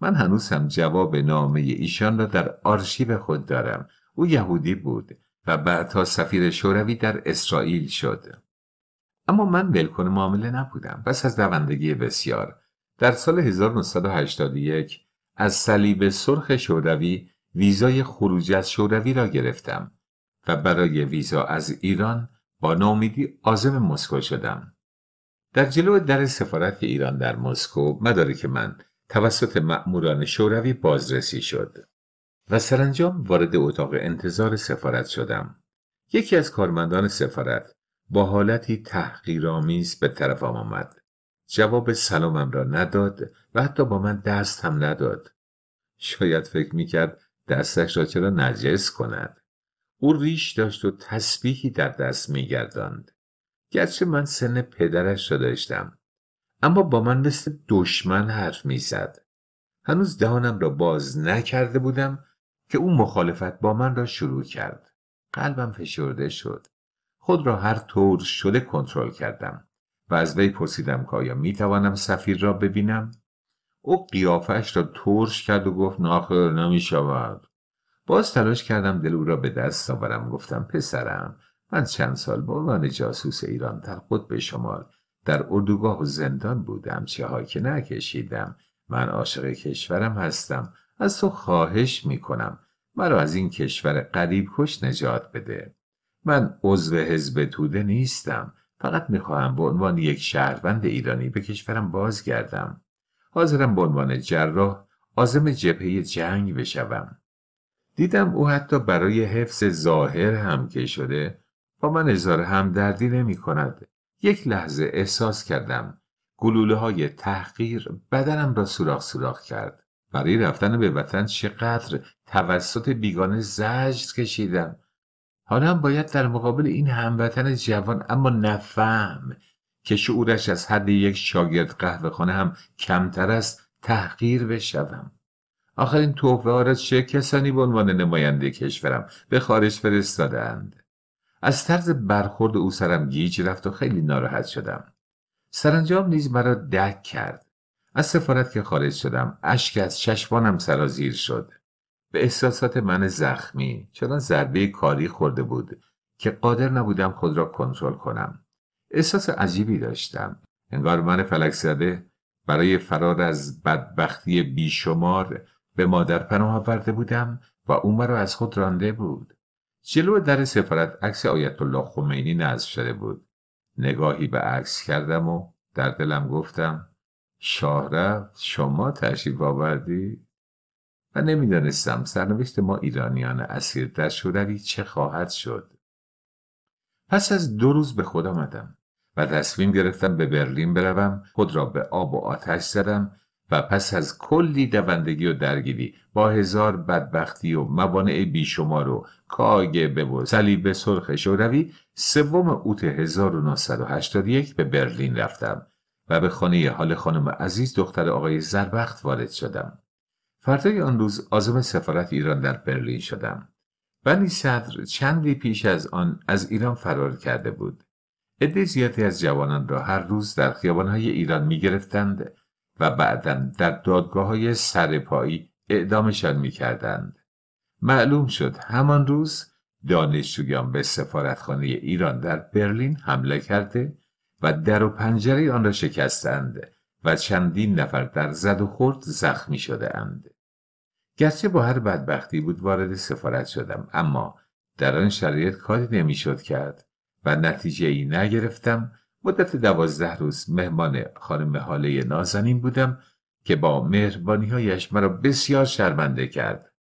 S1: من هنوز هم جواب نامه ایشان را در آرشیو خود دارم او یهودی بود و بعدها سفیر شوروی در اسرائیل شد اما من ولکن معامله نبودم پس از دوندگی بسیار در سال 1981 از صلیب سرخ شوروی ویزای خروج از شوروی را گرفتم و برای ویزا از ایران با نامیدی آزم مسکو شدم در جلو در سفارت ایران در مسکو مدارک من توسط مأموران شوروی بازرسی شد و سرانجام وارد اتاق انتظار سفارت شدم یکی از کارمندان سفارت با حالتی تحقیرآمیز به طرفم آمد جواب سلامم را نداد و حتی با من دست هم نداد شاید فکر میکرد دستش را چرا نجس کند او ریش داشت و تسبیحی در دست میگرداند گرچه من سن پدرش را داشتم اما با من مثل دشمن حرف میزد هنوز دهانم را باز نکرده بودم که او مخالفت با من را شروع کرد قلبم فشرده شد خود را هر طور شده کنترل کردم و از وی پرسیدم که آیا می توانم سفیر را ببینم او قیافش را ترش کرد و گفت ناخر نمی شود باز تلاش کردم دل او را به دست آورم گفتم پسرم من چند سال به عنوان جاسوس ایران در خود به شمال در اردوگاه و زندان بودم چه که نکشیدم من عاشق کشورم هستم از تو خواهش میکنم مرا از این کشور قریب کش نجات بده من عضو حزب توده نیستم فقط میخواهم به عنوان یک شهروند ایرانی به کشورم بازگردم حاضرم به عنوان جراح آزم جبهه جنگ بشوم دیدم او حتی برای حفظ ظاهر هم که شده با من اظهار همدردی نمی کند یک لحظه احساس کردم گلوله های تحقیر بدنم را سوراخ سوراخ کرد برای رفتن به وطن چقدر توسط بیگانه زجر کشیدم حالا باید در مقابل این هموطن جوان اما نفهم که شعورش از حد یک شاگرد قهوه خانه هم کمتر است تحقیر بشوم آخرین توفه ها را چه کسانی به عنوان نماینده کشورم به خارج فرستادند از طرز برخورد او سرم گیج رفت و خیلی ناراحت شدم سرانجام نیز مرا دک کرد از سفارت که خارج شدم اشک از چشمانم سرازیر شد به احساسات من زخمی چنان ضربه کاری خورده بود که قادر نبودم خود را کنترل کنم احساس عجیبی داشتم انگار من فلک زده برای فرار از بدبختی بیشمار به مادر پناه آورده بودم و او مرا از خود رانده بود جلو در سفارت عکس آیت الله خمینی نصب شده بود نگاهی به عکس کردم و در دلم گفتم شاه رفت شما تشریف آوردی و نمیدانستم سرنوشت ما ایرانیان اسیر در شوروی چه خواهد شد پس از دو روز به خود آمدم و تصمیم گرفتم به برلین بروم خود را به آب و آتش زدم و پس از کلی دوندگی و درگیری با هزار بدبختی و موانع بیشمار و کاگبه و صلیب سرخ شوروی سوم اوت 1981 به برلین رفتم و به خانه حال خانم عزیز دختر آقای زربخت وارد شدم فردای آن روز آزم سفارت ایران در برلین شدم بنی صدر چندی پیش از آن از ایران فرار کرده بود عده زیادی از جوانان را هر روز در خیابانهای ایران می و بعدا در دادگاه های سرپایی اعدامشان میکردند. معلوم شد همان روز دانشجویان به سفارتخانه ایران در برلین حمله کرده و در و پنجره آن را شکستند و چندین نفر در زد و خورد زخمی شده اند. گرچه با هر بدبختی بود وارد سفارت شدم اما در آن شرایط کاری نمیشد کرد و نتیجه ای نگرفتم مدت دوازده روز مهمان خانم حاله نازنین بودم که با مهربانی هایش مرا بسیار شرمنده کرد.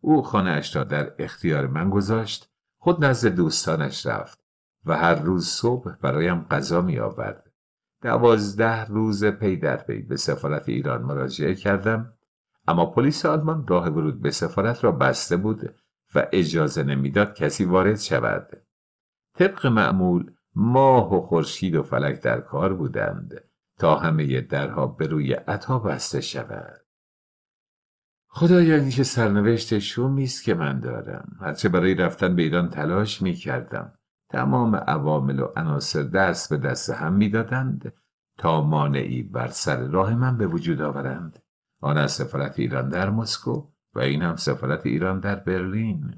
S1: او خانهاش را در اختیار من گذاشت، خود نزد دوستانش رفت و هر روز صبح برایم غذا می آورد. دوازده روز پی در پی به سفارت ایران مراجعه کردم اما پلیس آلمان راه ورود به سفارت را بسته بود و اجازه نمیداد کسی وارد شود. طبق معمول ماه و خورشید و فلک در کار بودند تا همه درها به روی عطا بسته شود خدایا این که سرنوشت شومی است که من دارم هرچه برای رفتن به ایران تلاش می کردم تمام عوامل و عناصر دست به دست هم میدادند تا مانعی بر سر راه من به وجود آورند آن از سفارت ایران در مسکو و این هم سفارت ایران در برلین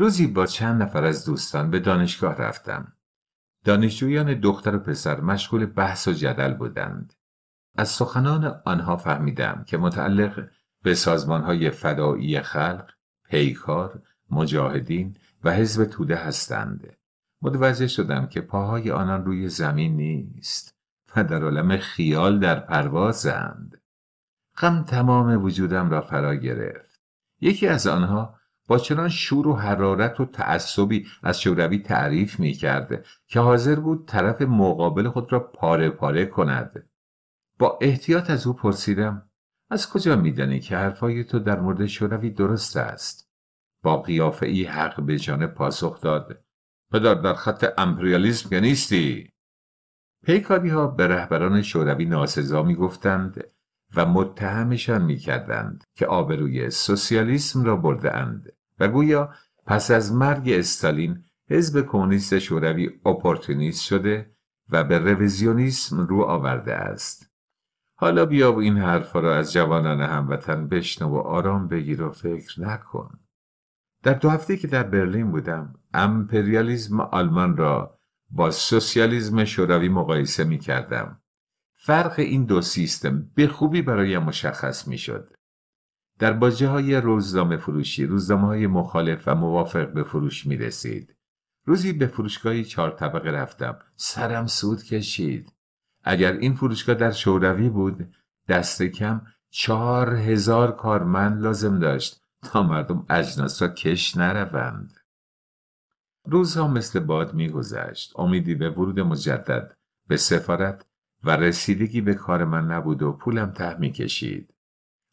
S1: روزی با چند نفر از دوستان به دانشگاه رفتم. دانشجویان دختر و پسر مشغول بحث و جدل بودند. از سخنان آنها فهمیدم که متعلق به سازمانهای فدایی خلق، پیکار، مجاهدین و حزب توده هستند. متوجه شدم که پاهای آنان روی زمین نیست و در عالم خیال در پروازند. غم تمام وجودم را فرا گرفت. یکی از آنها با چنان شور و حرارت و تعصبی از شوروی تعریف می کرده که حاضر بود طرف مقابل خود را پاره پاره کند. با احتیاط از او پرسیدم از کجا دانی که حرفهای تو در مورد شوروی درست است؟ با قیافه ای حق به جان پاسخ داد پدر در خط امپریالیزم که نیستی؟ پیکاری ها به رهبران شوروی ناسزا می گفتند و متهمشان می کردند که آبروی سوسیالیسم را برده و گویا پس از مرگ استالین حزب کمونیست شوروی اپورتونیست شده و به رویزیونیسم رو آورده است حالا بیا این حرفها را از جوانان هموطن بشنو و آرام بگیر و فکر نکن در دو هفته که در برلین بودم امپریالیزم آلمان را با سوسیالیزم شوروی مقایسه می کردم. فرق این دو سیستم به خوبی برایم مشخص می شد. در باجه های روزنامه فروشی روزنامه های مخالف و موافق به فروش می رسید. روزی به فروشگاهی چهار طبقه رفتم. سرم سود کشید. اگر این فروشگاه در شوروی بود دست کم چهار هزار کارمند لازم داشت تا مردم اجناس را کش نروند. روزها مثل باد میگذشت امیدی به ورود مجدد به سفارت و رسیدگی به کار من نبود و پولم ته میکشید کشید.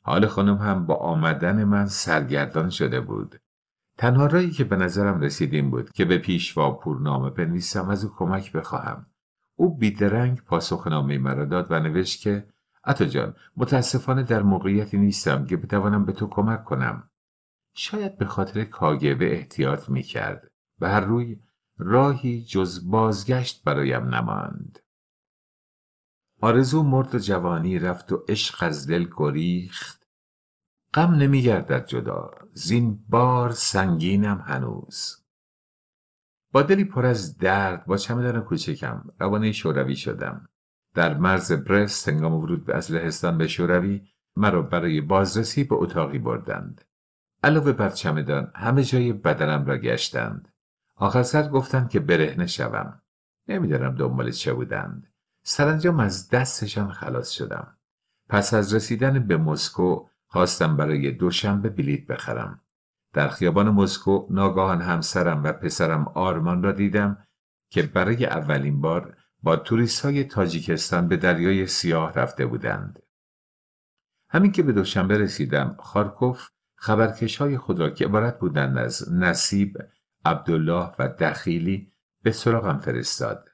S1: حال خانم هم با آمدن من سرگردان شده بود. تنها رایی که به نظرم رسید این بود که به پیشواپور نامه بنویسم از او کمک بخواهم. او بیدرنگ پاسخ نامه مرا داد و نوشت که اتا جان متاسفانه در موقعیتی نیستم که بتوانم به تو کمک کنم. شاید به خاطر کاگبه احتیاط می کرد. به هر روی راهی جز بازگشت برایم نماند. آرزو مرد جوانی رفت و عشق از دل گریخت غم نمیگردد جدا زین بار سنگینم هنوز با دلی پر از درد با چمدان کوچکم روانه شوروی شدم در مرز برست هنگام ورود به از لهستان به شوروی مرا برای بازرسی به اتاقی بردند علاوه بر چمدان همه جای بدنم را گشتند آخر سر گفتند که برهنه شوم نمیدانم دنبال چه بودند سرانجام از دستشان خلاص شدم پس از رسیدن به مسکو خواستم برای دوشنبه بلیط بخرم در خیابان مسکو ناگاهان همسرم و پسرم آرمان را دیدم که برای اولین بار با توریست های تاجیکستان به دریای سیاه رفته بودند. همین که به دوشنبه رسیدم خارکوف خبرکش های خود را که عبارت بودند از نصیب، عبدالله و دخیلی به سراغم فرستاد.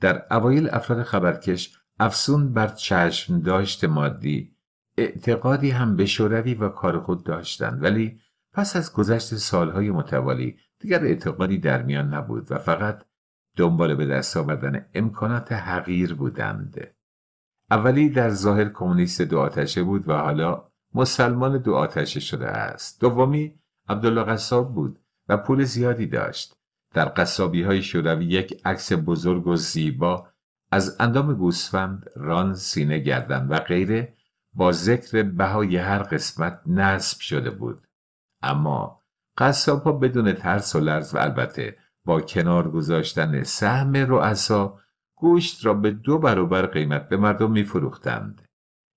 S1: در اوایل افراد خبرکش افسون بر چشم داشت مادی اعتقادی هم به شوروی و کار خود داشتند ولی پس از گذشت سالهای متوالی دیگر اعتقادی در میان نبود و فقط دنبال به دست آوردن امکانات حقیر بودند اولی در ظاهر کمونیست دو آتشه بود و حالا مسلمان دو آتشه شده است دومی عبدالله قصاب بود و پول زیادی داشت در قصابی های شوروی یک عکس بزرگ و زیبا از اندام گوسفند، ران، سینه، گردن و غیره با ذکر بهای هر قسمت نصب شده بود اما قصاب ها بدون ترس و لرز و البته با کنار گذاشتن سهم رؤسا گوشت را به دو برابر قیمت به مردم می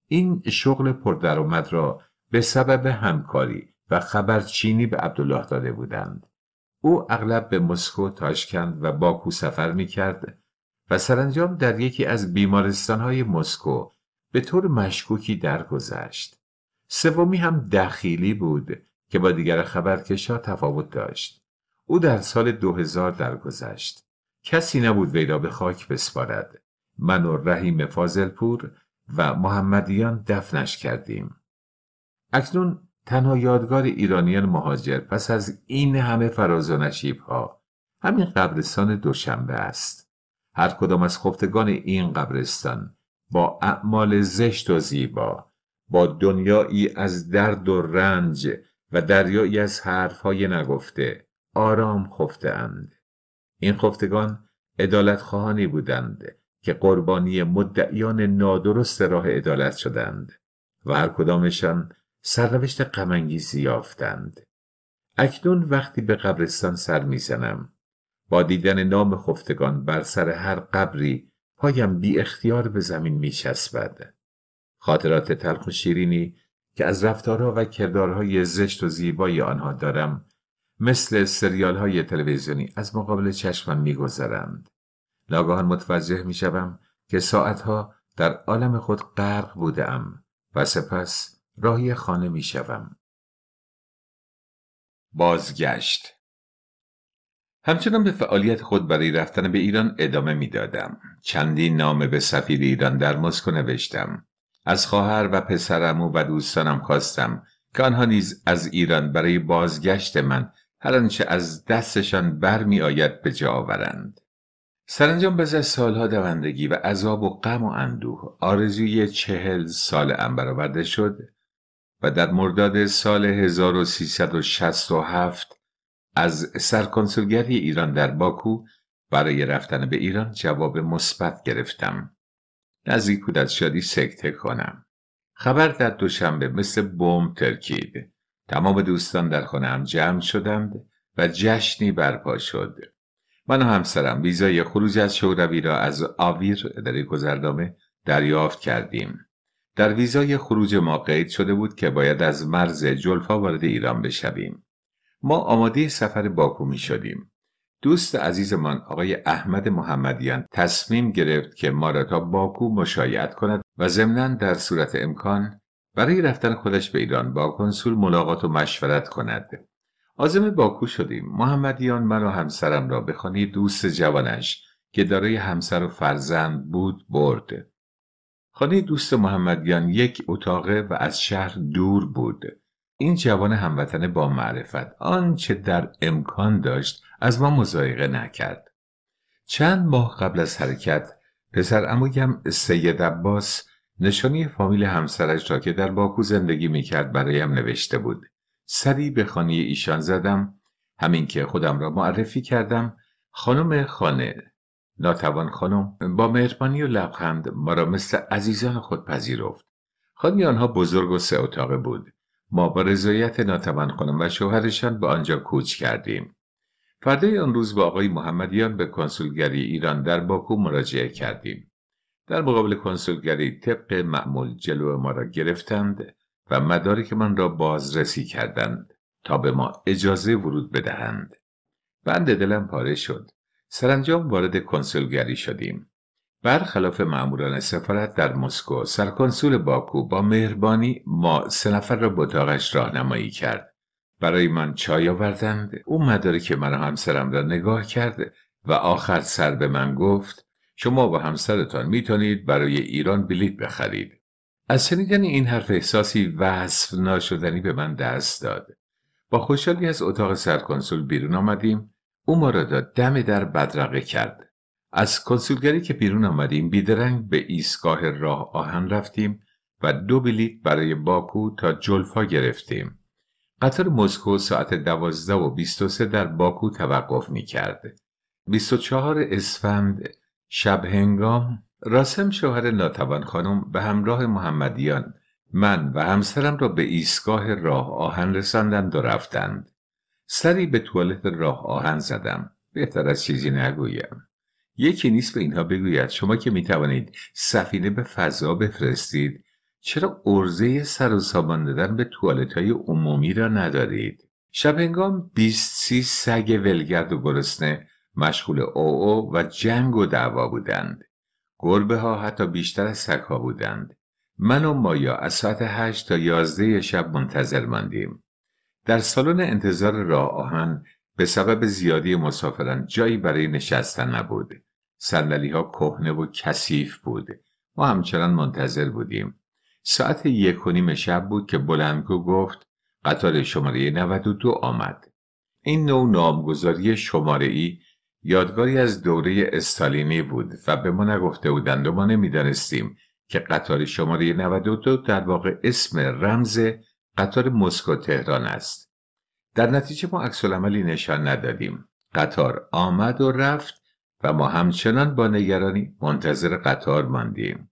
S1: این شغل پردرآمد را به سبب همکاری و خبرچینی به عبدالله داده بودند. او اغلب به مسکو، تاشکند و باکو سفر می کرد و سرانجام در یکی از بیمارستان های مسکو به طور مشکوکی درگذشت. سومی هم دخیلی بود که با دیگر خبرکشا تفاوت داشت. او در سال 2000 درگذشت. کسی نبود ویلا به خاک بسپارد. من و رحیم فاضلپور و محمدیان دفنش کردیم. اکنون تنها یادگار ایرانیان مهاجر پس از این همه فراز و نشیب ها همین قبرستان دوشنبه است هر کدام از خفتگان این قبرستان با اعمال زشت و زیبا با دنیایی از درد و رنج و دریایی از حرفهای نگفته آرام اند. این خفتگان ادالت خواهانی بودند که قربانی مدعیان نادرست راه عدالت شدند و هر کدامشان سرنوشت غمانگیزی یافتند اکنون وقتی به قبرستان سر میزنم با دیدن نام خفتگان بر سر هر قبری پایم بی اختیار به زمین می خاطرات تلخ و شیرینی که از رفتارها و کردارهای زشت و زیبای آنها دارم مثل سریال های تلویزیونی از مقابل چشمم میگذرند. ناگهان متوجه می که ساعتها در عالم خود غرق بودم و سپس راهی خانه می بازگشت همچنان به فعالیت خود برای رفتن به ایران ادامه می دادم. چندین نامه به سفیر ایران در مسکو نوشتم. از خواهر و پسرم و دوستانم خواستم که آنها نیز از ایران برای بازگشت من هر آنچه از دستشان برمی آید به جا آورند. سرانجام پس از سالها دوندگی و عذاب و غم و اندوه آرزوی چهل سال ام برآورده شد و در مرداد سال 1367 از سرکنسولگری ایران در باکو برای رفتن به ایران جواب مثبت گرفتم. نزدیک بود از شادی سکته کنم. خبر در دوشنبه مثل بمب ترکید. تمام دوستان در خانه هم جمع شدند و جشنی برپا شد. من و همسرم ویزای خروج از شوروی را از آویر در گذردامه دریافت کردیم. در ویزای خروج ما قید شده بود که باید از مرز جلفا وارد ایران بشویم. ما آماده سفر باکو می شدیم. دوست عزیزمان آقای احمد محمدیان تصمیم گرفت که ما را تا باکو مشایعت کند و ضمنا در صورت امکان برای رفتن خودش به ایران با کنسول ملاقات و مشورت کند. آزم باکو شدیم. محمدیان من و همسرم را به خانه دوست جوانش که دارای همسر و فرزند بود برد. خانه دوست محمدیان یک اتاقه و از شهر دور بود این جوان هموطنه با معرفت آنچه در امکان داشت از ما مزایقه نکرد چند ماه قبل از حرکت پسر امویم سید عباس نشانی فامیل همسرش را که در باکو زندگی میکرد برایم نوشته بود سری به خانه ایشان زدم همین که خودم را معرفی کردم خانم خانه ناتوان خانم با مهربانی و لبخند ما را مثل عزیزان خود پذیرفت خانی آنها بزرگ و سه اتاقه بود ما با رضایت ناتوان خانم و شوهرشان به آنجا کوچ کردیم فردای آن روز با آقای محمدیان به کنسولگری ایران در باکو مراجعه کردیم در مقابل کنسولگری طبق معمول جلو ما را گرفتند و مدارک من را بازرسی کردند تا به ما اجازه ورود بدهند بند دلم پاره شد سرانجام وارد کنسولگری شدیم برخلاف ماموران سفارت در مسکو سرکنسول باکو با مهربانی ما سه نفر را به اتاقش راهنمایی کرد برای من چای آوردند او مدارک من و همسرم را نگاه کرد و آخر سر به من گفت شما و همسرتان میتونید برای ایران بلیط بخرید از شنیدن این حرف احساسی وصف ناشدنی به من دست داد با خوشحالی از اتاق سرکنسول بیرون آمدیم او ما را داد دم در بدرقه کرد از کنسولگری که بیرون آمدیم بیدرنگ به ایستگاه راه آهن رفتیم و دو بلیط برای باکو تا جلفا گرفتیم قطار مسکو ساعت دوازده و سه در باکو توقف می کرد. 24 اسفند شب هنگام راسم شوهر ناتوان خانم به همراه محمدیان من و همسرم را به ایستگاه راه آهن رساندند و رفتند. سری به توالت راه آهن زدم بهتر از چیزی نگویم یکی نیست به اینها بگوید شما که میتوانید سفینه به فضا بفرستید چرا ارزه سر و سامان دادن به توالت های عمومی را ندارید شب هنگام بیست سی سگ ولگرد و گرسنه مشغول او او و جنگ و دعوا بودند گربه ها حتی بیشتر از سگ ها بودند من و مایا از ساعت هشت تا یازده شب منتظر ماندیم در سالن انتظار راه آهن به سبب زیادی مسافران جایی برای نشستن نبود. سندلی ها کهنه و کثیف بود. ما همچنان منتظر بودیم. ساعت یک و نیم شب بود که بلندگو گفت قطار شماره 92 آمد. این نوع نامگذاری شماره ای یادگاری از دوره استالینی بود و به ما نگفته بودند و ما نمیدانستیم که قطار شماره 92 در واقع اسم رمز قطار مسکو تهران است در نتیجه ما عملی نشان ندادیم قطار آمد و رفت و ما همچنان با نگرانی منتظر قطار ماندیم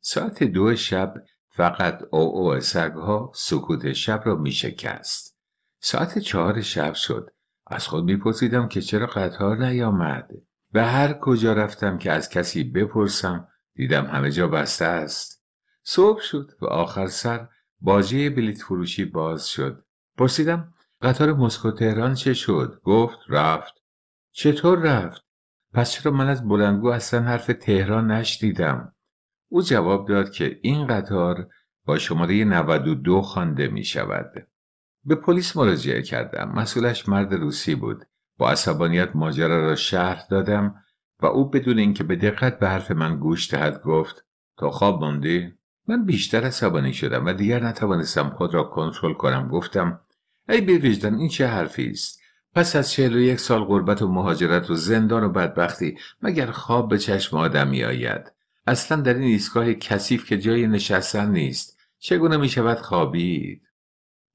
S1: ساعت دو شب فقط او او سگها سکوت شب را می شکست. ساعت چهار شب شد. از خود میپرسیدم که چرا قطار نیامد. به هر کجا رفتم که از کسی بپرسم دیدم همه جا بسته است. صبح شد و آخر سر بازی بلیت فروشی باز شد. پرسیدم قطار مسکو تهران چه شد؟ گفت رفت. چطور رفت؟ پس چرا من از بلندگو اصلا حرف تهران نشدیدم؟ او جواب داد که این قطار با شماره 92 خوانده می شود. به پلیس مراجعه کردم. مسئولش مرد روسی بود. با عصبانیت ماجرا را شهر دادم و او بدون اینکه به دقت به حرف من گوش دهد گفت تا خواب موندی؟ من بیشتر عصبانی شدم و دیگر نتوانستم خود را کنترل کنم گفتم ای بی وجدان این چه حرفی است پس از چهل و یک سال غربت و مهاجرت و زندان و بدبختی مگر خواب به چشم می آید اصلا در این ایستگاه کثیف که جای نشستن نیست چگونه می شود خوابید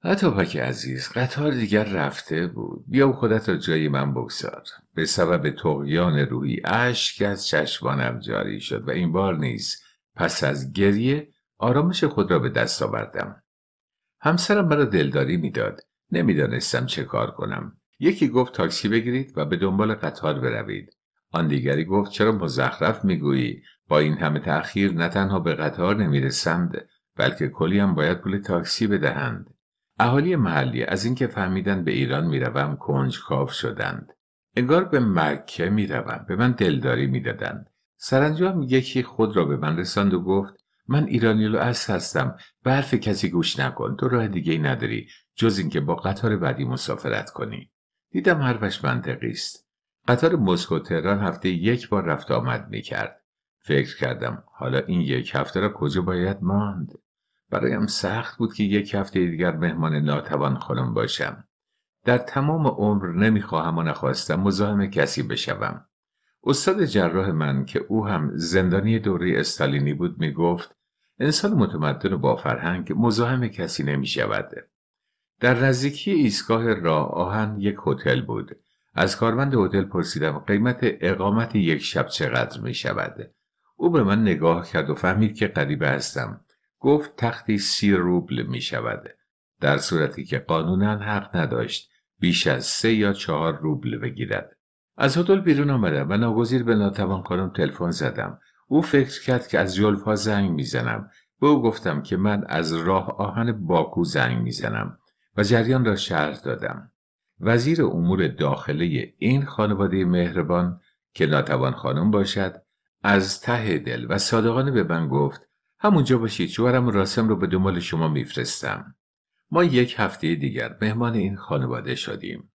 S1: عطاپک عزیز قطار دیگر رفته بود بیا و خودت را جای من بگذار به سبب تقیان روحی اشک از چشمانم جاری شد و این بار نیز پس از گریه آرامش خود را به دست آوردم. همسرم مرا دلداری میداد. نمیدانستم چه کار کنم. یکی گفت تاکسی بگیرید و به دنبال قطار بروید. آن دیگری گفت چرا مزخرف میگویی با این همه تأخیر نه تنها به قطار نمیرسند بلکه کلی هم باید پول تاکسی بدهند. اهالی محلی از اینکه فهمیدن به ایران میروم کاف شدند. انگار به مکه میروم به من دلداری میدادند. سرانجام یکی خود را به من رساند و گفت من ایرانیلو اس هستم برف کسی گوش نکن تو راه دیگه ای نداری جز اینکه با قطار بعدی مسافرت کنی دیدم حرفش منطقی است قطار مسکو تهران هفته یک بار رفت آمد میکرد. فکر کردم حالا این یک هفته را کجا باید ماند برایم سخت بود که یک هفته دیگر مهمان ناتوان خانم باشم در تمام عمر نمیخواهم و نخواستم مزاحم کسی بشوم استاد جراح من که او هم زندانی دوره استالینی بود میگفت انسان متمدن و با فرهنگ مزاحم کسی نمی شود. در نزدیکی ایستگاه راه آهن یک هتل بود. از کارمند هتل پرسیدم قیمت اقامت یک شب چقدر می شود. او به من نگاه کرد و فهمید که غریبه هستم. گفت تختی سی روبل می شود. در صورتی که قانونا حق نداشت بیش از سه یا چهار روبل بگیرد. از هتل بیرون آمدم و ناگزیر به ناتوان تلفن زدم. او فکر کرد که از یلپا زنگ میزنم به او گفتم که من از راه آهن باکو زنگ میزنم و جریان را شرح دادم وزیر امور داخله این خانواده مهربان که ناتوان خانم باشد از ته دل و صادقانه به من گفت همونجا باشید شوهرم راسم رو به دنبال شما میفرستم ما یک هفته دیگر مهمان این خانواده شدیم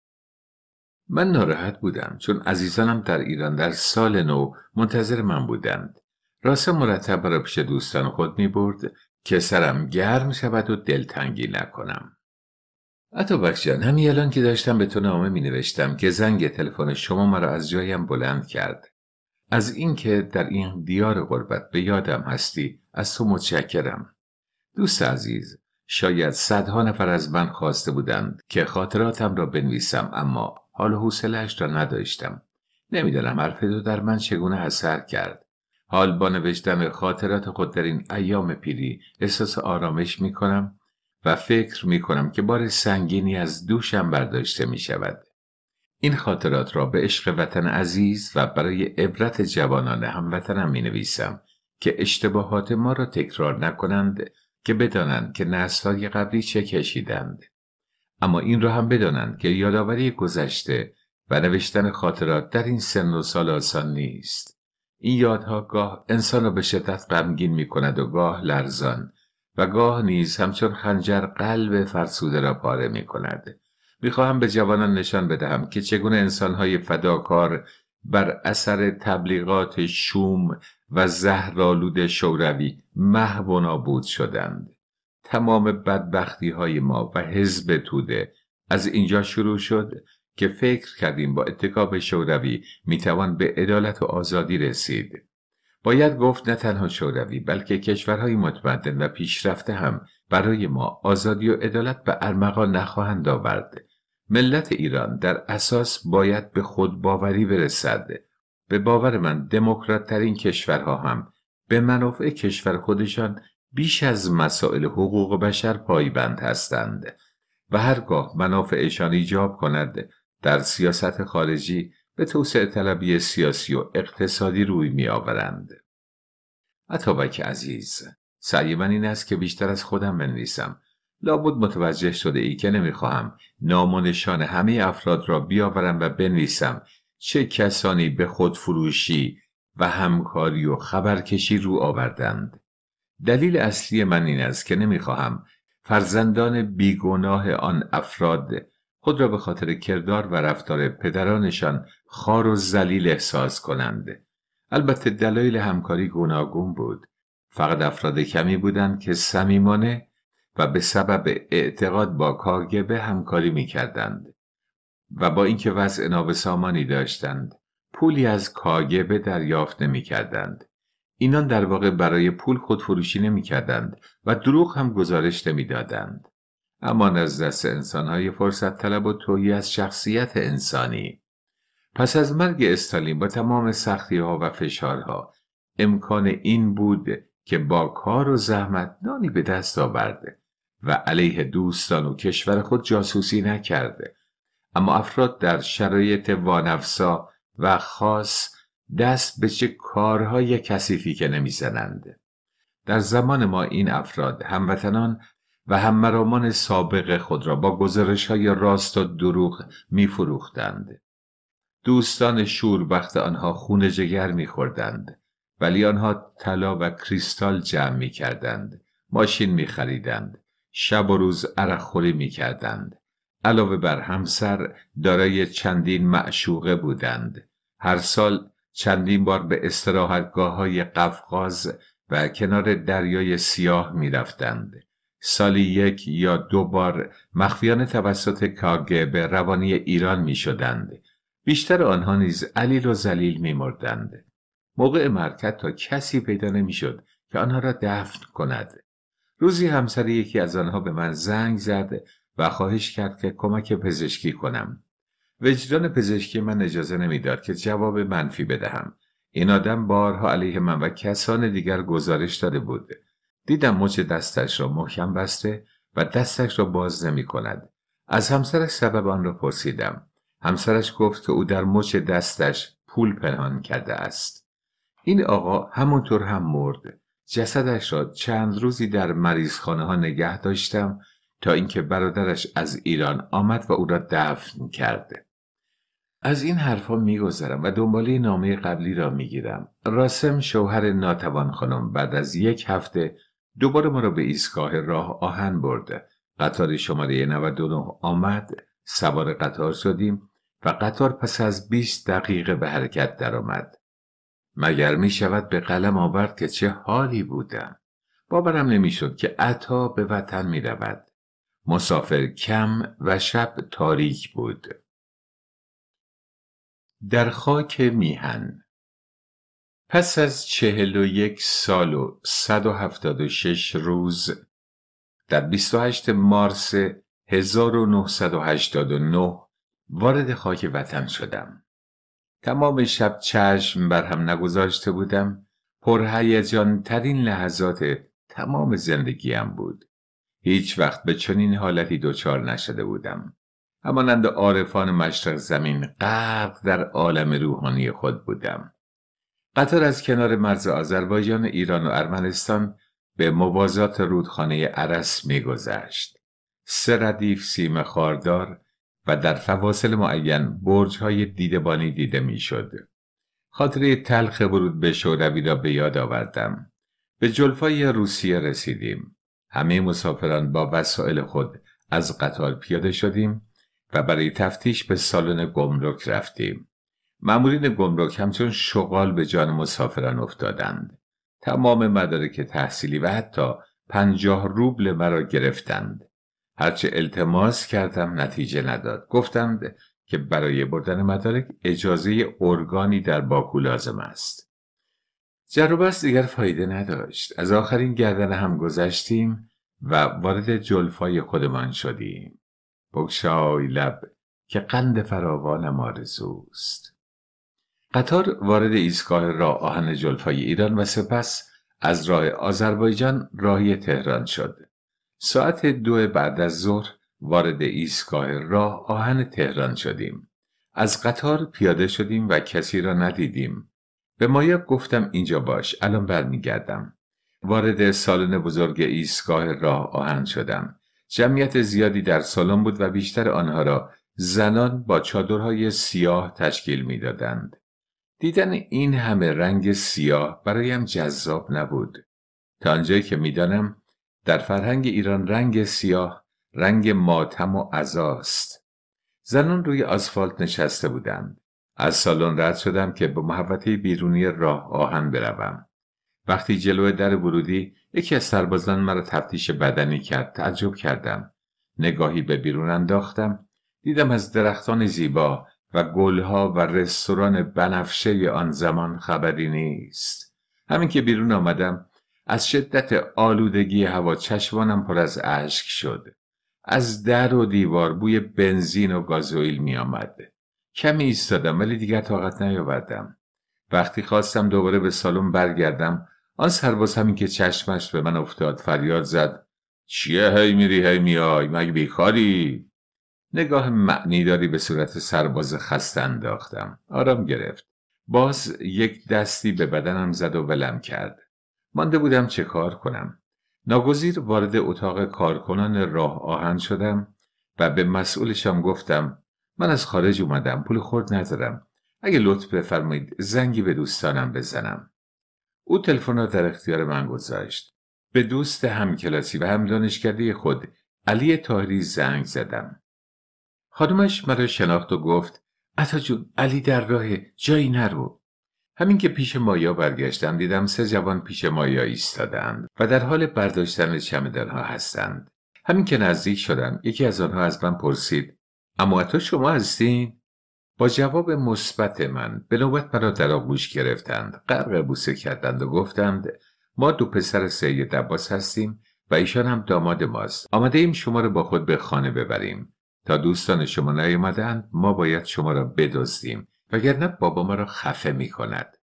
S1: من ناراحت بودم چون عزیزانم در ایران در سال نو منتظر من بودند راسه مرتب را پیش دوستان خود می برد که سرم گرم شود و دلتنگی نکنم. حتی جان همی الان که داشتم به تو نامه می نوشتم که زنگ تلفن شما مرا از جایم بلند کرد. از اینکه در این دیار غربت به یادم هستی از تو متشکرم. دوست عزیز شاید صدها نفر از من خواسته بودند که خاطراتم را بنویسم اما حال حوصلهاش را نداشتم. نمیدانم حرف تو در من چگونه اثر کرد. حال با نوشتن خاطرات خود در این ایام پیری احساس آرامش می کنم و فکر می کنم که بار سنگینی از دوشم برداشته می شود. این خاطرات را به عشق وطن عزیز و برای عبرت جوانان هموطنم می نویسم که اشتباهات ما را تکرار نکنند که بدانند که نسلهای قبلی چه کشیدند. اما این را هم بدانند که یادآوری گذشته و نوشتن خاطرات در این سن و سال آسان نیست. این یادها گاه انسان را به شدت غمگین می کند و گاه لرزان و گاه نیز همچون خنجر قلب فرسوده را پاره می کند. میخواهم به جوانان نشان بدهم که چگونه انسانهای فداکار بر اثر تبلیغات شوم و زهرالود شوروی محو و نابود شدند. تمام بدبختی های ما و حزب توده از اینجا شروع شد که فکر کردیم با اتکا به شوروی میتوان به عدالت و آزادی رسید باید گفت نه تنها شوروی بلکه کشورهای متمدن و پیشرفته هم برای ما آزادی و عدالت به ارمغان نخواهند آورد ملت ایران در اساس باید به خود باوری برسد به باور من دموکرات ترین کشورها هم به منافع کشور خودشان بیش از مسائل حقوق بشر پایبند هستند و هرگاه منافعشان ایجاب کند در سیاست خارجی به توسعه طلبی سیاسی و اقتصادی روی می آورند. عطابک عزیز سعی من این است که بیشتر از خودم بنویسم لابد متوجه شده ای که نمیخواهم نام همه افراد را بیاورم و بنویسم چه کسانی به خودفروشی و همکاری و خبرکشی رو آوردند دلیل اصلی من این است که نمیخواهم فرزندان بیگناه آن افراد خود را به خاطر کردار و رفتار پدرانشان خار و زلیل احساس کنند. البته دلایل همکاری گوناگون بود. فقط افراد کمی بودند که صمیمانه و به سبب اعتقاد با کاگبه همکاری میکردند و با اینکه وضع سامانی داشتند پولی از کاگبه دریافت نمیکردند اینان در واقع برای پول خودفروشی نمیکردند و دروغ هم گزارش نمیدادند اما از دست های فرصت طلب و توهی از شخصیت انسانی پس از مرگ استالین با تمام سختی ها و فشارها امکان این بود که با کار و زحمت نانی به دست آورده و علیه دوستان و کشور خود جاسوسی نکرده اما افراد در شرایط وانفسا و خاص دست به چه کارهای کسیفی که نمیزنند در زمان ما این افراد هموطنان و همرامان سابق خود را با گزارش های راست و دروغ می فروختند. دوستان وقت آنها خون جگر می خوردند. ولی آنها طلا و کریستال جمع می کردند. ماشین می خریدند. شب و روز عرق خوری می کردند. علاوه بر همسر دارای چندین معشوقه بودند. هر سال چندین بار به استراحتگاه های قفقاز و کنار دریای سیاه می رفتند. سالی یک یا دو بار مخفیانه توسط کاگه به روانی ایران می شدند. بیشتر آنها نیز علیل و زلیل می مردند. موقع مرکت تا کسی پیدا نمی شد که آنها را دفن کند. روزی همسر یکی از آنها به من زنگ زد و خواهش کرد که کمک پزشکی کنم. وجدان پزشکی من اجازه نمیداد که جواب منفی بدهم. این آدم بارها علیه من و کسان دیگر گزارش داده بود. دیدم مچ دستش را محکم بسته و دستش را باز نمی کند. از همسرش سبب آن را پرسیدم. همسرش گفت که او در مچ دستش پول پنهان کرده است. این آقا همونطور هم مرد. جسدش را چند روزی در مریضخانه ها نگه داشتم تا اینکه برادرش از ایران آمد و او را دفن کرده. از این حرفها میگذرم و دنباله نامه قبلی را میگیرم راسم شوهر ناتوان خانم بعد از یک هفته دوباره ما را به ایستگاه راه آهن برد قطار شماره 99 آمد سوار قطار شدیم و قطار پس از 20 دقیقه به حرکت درآمد مگر می شود به قلم آورد که چه حالی بودم باورم نمیشد که عطا به وطن می رود مسافر کم و شب تاریک بود در خاک میهن پس از چهل و یک سال و شش روز در هشت مارس 1989 وارد خاک وطن شدم. تمام شب چشم بر هم نگذاشته بودم پرهیجان ترین لحظات تمام زندگیم بود. هیچ وقت به چنین حالتی دچار نشده بودم. همانند عارفان مشرق زمین غرق در عالم روحانی خود بودم. قطار از کنار مرز آذربایجان ایران و ارمنستان به موازات رودخانه عرس میگذشت. سه ردیف سیم خاردار و در فواصل معین برج های دیدبانی دیده میشد. خاطره تلخ برود به شوروی را به یاد آوردم. به جلفای روسیه رسیدیم. همه مسافران با وسایل خود از قطار پیاده شدیم و برای تفتیش به سالن گمرک رفتیم. مأمورین گمرک همچون شغال به جان مسافران افتادند. تمام مدارک تحصیلی و حتی پنجاه روبل مرا گرفتند. هرچه التماس کردم نتیجه نداد. گفتند که برای بردن مدارک اجازه ارگانی در باکو لازم است. جروبست دیگر فایده نداشت. از آخرین گردن هم گذشتیم و وارد جلفای خودمان شدیم. بگشای لب که قند فراوانم آرزوست. قطار وارد ایستگاه راه آهن جلفای ایران و سپس از راه آذربایجان راهی تهران شد. ساعت دو بعد از ظهر وارد ایستگاه راه آهن تهران شدیم. از قطار پیاده شدیم و کسی را ندیدیم. به مایاب گفتم اینجا باش الان برمیگردم. وارد سالن بزرگ ایستگاه راه آهن شدم. جمعیت زیادی در سالن بود و بیشتر آنها را زنان با چادرهای سیاه تشکیل میدادند. دیدن این همه رنگ سیاه برایم جذاب نبود تا آنجایی که میدانم در فرهنگ ایران رنگ سیاه رنگ ماتم و عزاست زنان روی آسفالت نشسته بودند از سالن رد شدم که به محوطه بیرونی راه آهن بروم وقتی جلو در ورودی یکی از سربازان مرا تفتیش بدنی کرد تعجب کردم نگاهی به بیرون انداختم دیدم از درختان زیبا و گلها و رستوران بنفشه آن زمان خبری نیست همین که بیرون آمدم از شدت آلودگی هوا چشمانم پر از اشک شد از در و دیوار بوی بنزین و گازوئیل می آمد. کمی ایستادم ولی دیگر طاقت نیاوردم وقتی خواستم دوباره به سالن برگردم آن سرباز همین که چشمش به من افتاد فریاد زد چیه هی میری هی میای مگه بیکاری نگاه معنیداری به صورت سرباز خسته انداختم. آرام گرفت. باز یک دستی به بدنم زد و ولم کرد. مانده بودم چه کار کنم. ناگزیر وارد اتاق کارکنان راه آهن شدم و به مسئولشم گفتم من از خارج اومدم پول خورد ندارم. اگه لطف بفرمایید زنگی به دوستانم بزنم. او تلفن را در اختیار من گذاشت. به دوست همکلاسی و هم دانشکده خود علی تاهری زنگ زدم. خانمش مرا شناخت و گفت عطا جون علی در راه جایی نرو همین که پیش مایا برگشتم دیدم سه جوان پیش مایا ایستادند و در حال برداشتن چمدانها هستند همین که نزدیک شدم یکی از آنها از من پرسید اما تو شما هستین با جواب مثبت من به نوبت مرا در آغوش گرفتند غرق بوسه کردند و گفتند ما دو پسر سید عباس هستیم و ایشان هم داماد ماست آمده شما را با خود به خانه ببریم تا دوستان شما نیامدند ما باید شما را بدزدیم وگرنه بابا ما را خفه می کند.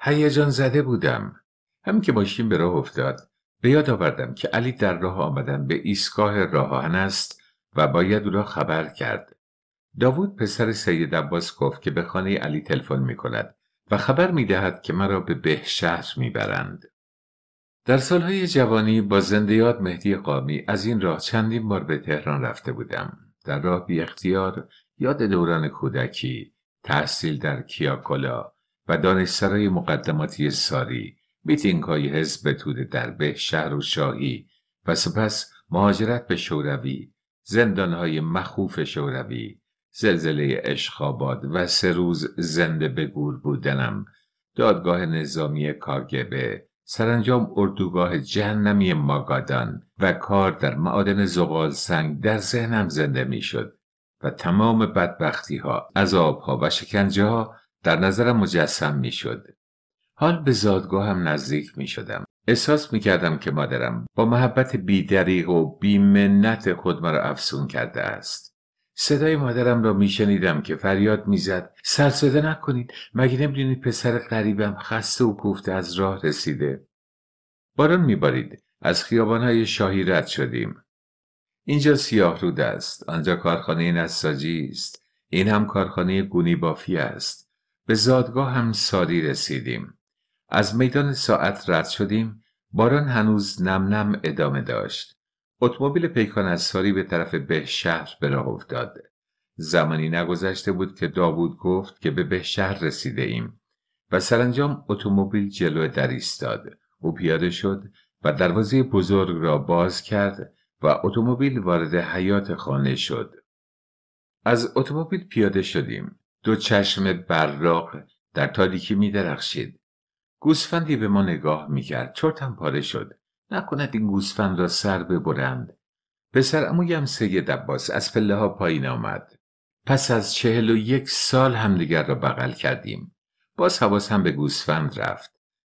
S1: هیجان زده بودم. همین که ماشین به راه افتاد به یاد آوردم که علی در راه آمدن به ایستگاه راه است و باید او را خبر کرد. داوود پسر سید عباس گفت که به خانه علی تلفن می کند و خبر می دهد که مرا به بهشهر می برند. در سالهای جوانی با زندیات مهدی قامی از این راه چندین بار به تهران رفته بودم. در راه بی اختیار یاد دوران کودکی تحصیل در کیاکولا و دانشسرای مقدماتی ساری میتینگ های حزب توده در به شهر و شاهی و سپس مهاجرت به شوروی زندان های مخوف شوروی زلزله اشخاباد و سه روز زنده به گور بودنم دادگاه نظامی کارگبه، سرانجام اردوگاه جهنمی ماگادان و کار در معادن زغال سنگ در ذهنم زنده میشد و تمام بدبختی ها، عذاب ها و شکنجه ها در نظرم مجسم میشد. حال به زادگاهم نزدیک می شدم. احساس می کردم که مادرم با محبت بیدریق و بیمنت خود مرا افسون کرده است. صدای مادرم را میشنیدم که فریاد میزد صدا نکنید مگه نمیدونید پسر غریبم خسته و کوفته از راه رسیده باران میبارید از خیابانهای شاهی رد شدیم اینجا سیاه رود است آنجا کارخانه نساجی است این هم کارخانه گونی بافی است به زادگاه هم ساری رسیدیم از میدان ساعت رد شدیم باران هنوز نم نم ادامه داشت اتومبیل پیکان از ساری به طرف بهشهر به راه افتاد زمانی نگذشته بود که داوود گفت که به بهشهر رسیده ایم و سرانجام اتومبیل جلو در ایستاد او پیاده شد و دروازه بزرگ را باز کرد و اتومبیل وارد حیات خانه شد از اتومبیل پیاده شدیم دو چشم براق در تاریکی می درخشید گوسفندی به ما نگاه می کرد پاره شد نکند این گوسفند را سر ببرند پسر امویم سید دباس از پله ها پایین آمد پس از چهل و یک سال همدیگر را بغل کردیم باز حواس هم به گوسفند رفت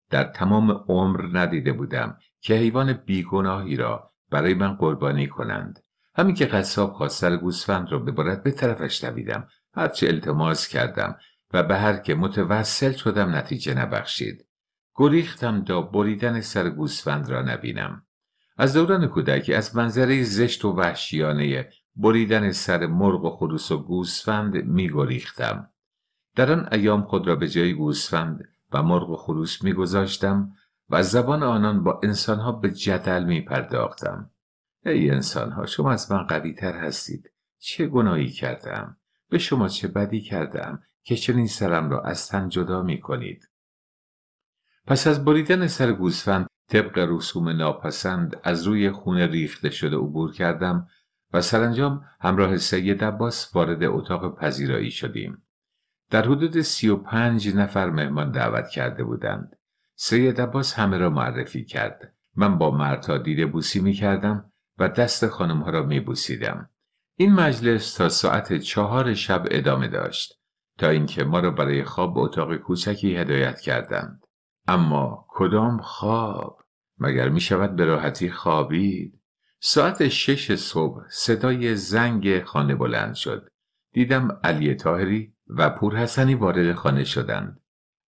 S1: در تمام عمر ندیده بودم که حیوان بیگناهی را برای من قربانی کنند همین که قصاب خواست سر گوسفند را ببرد به طرفش دویدم هرچه التماس کردم و به هر که متوسل شدم نتیجه نبخشید گریختم تا بریدن سر گوسفند را نبینم از دوران کودکی از منظره زشت و وحشیانه بریدن سر مرغ و خروس و گوسفند میگریختم در آن ایام خود را به جای گوسفند و مرغ و خروس میگذاشتم و از زبان آنان با انسانها به جدل میپرداختم. ای انسانها شما از من قویتر هستید. چه گناهی کردم؟ به شما چه بدی کردم که چنین سرم را از تن جدا می کنید؟ پس از بریدن سر گوسفند طبق رسوم ناپسند از روی خون ریخته شده عبور کردم و سرانجام همراه سید عباس وارد اتاق پذیرایی شدیم. در حدود سی و پنج نفر مهمان دعوت کرده بودند. سید عباس همه را معرفی کرد. من با مرتا دیده بوسی می کردم و دست خانم ها را می بوسیدم. این مجلس تا ساعت چهار شب ادامه داشت تا اینکه ما را برای خواب به اتاق کوچکی هدایت کردند. اما کدام خواب مگر می شود به راحتی خوابید ساعت شش صبح صدای زنگ خانه بلند شد دیدم علی تاهری و حسنی وارد خانه شدند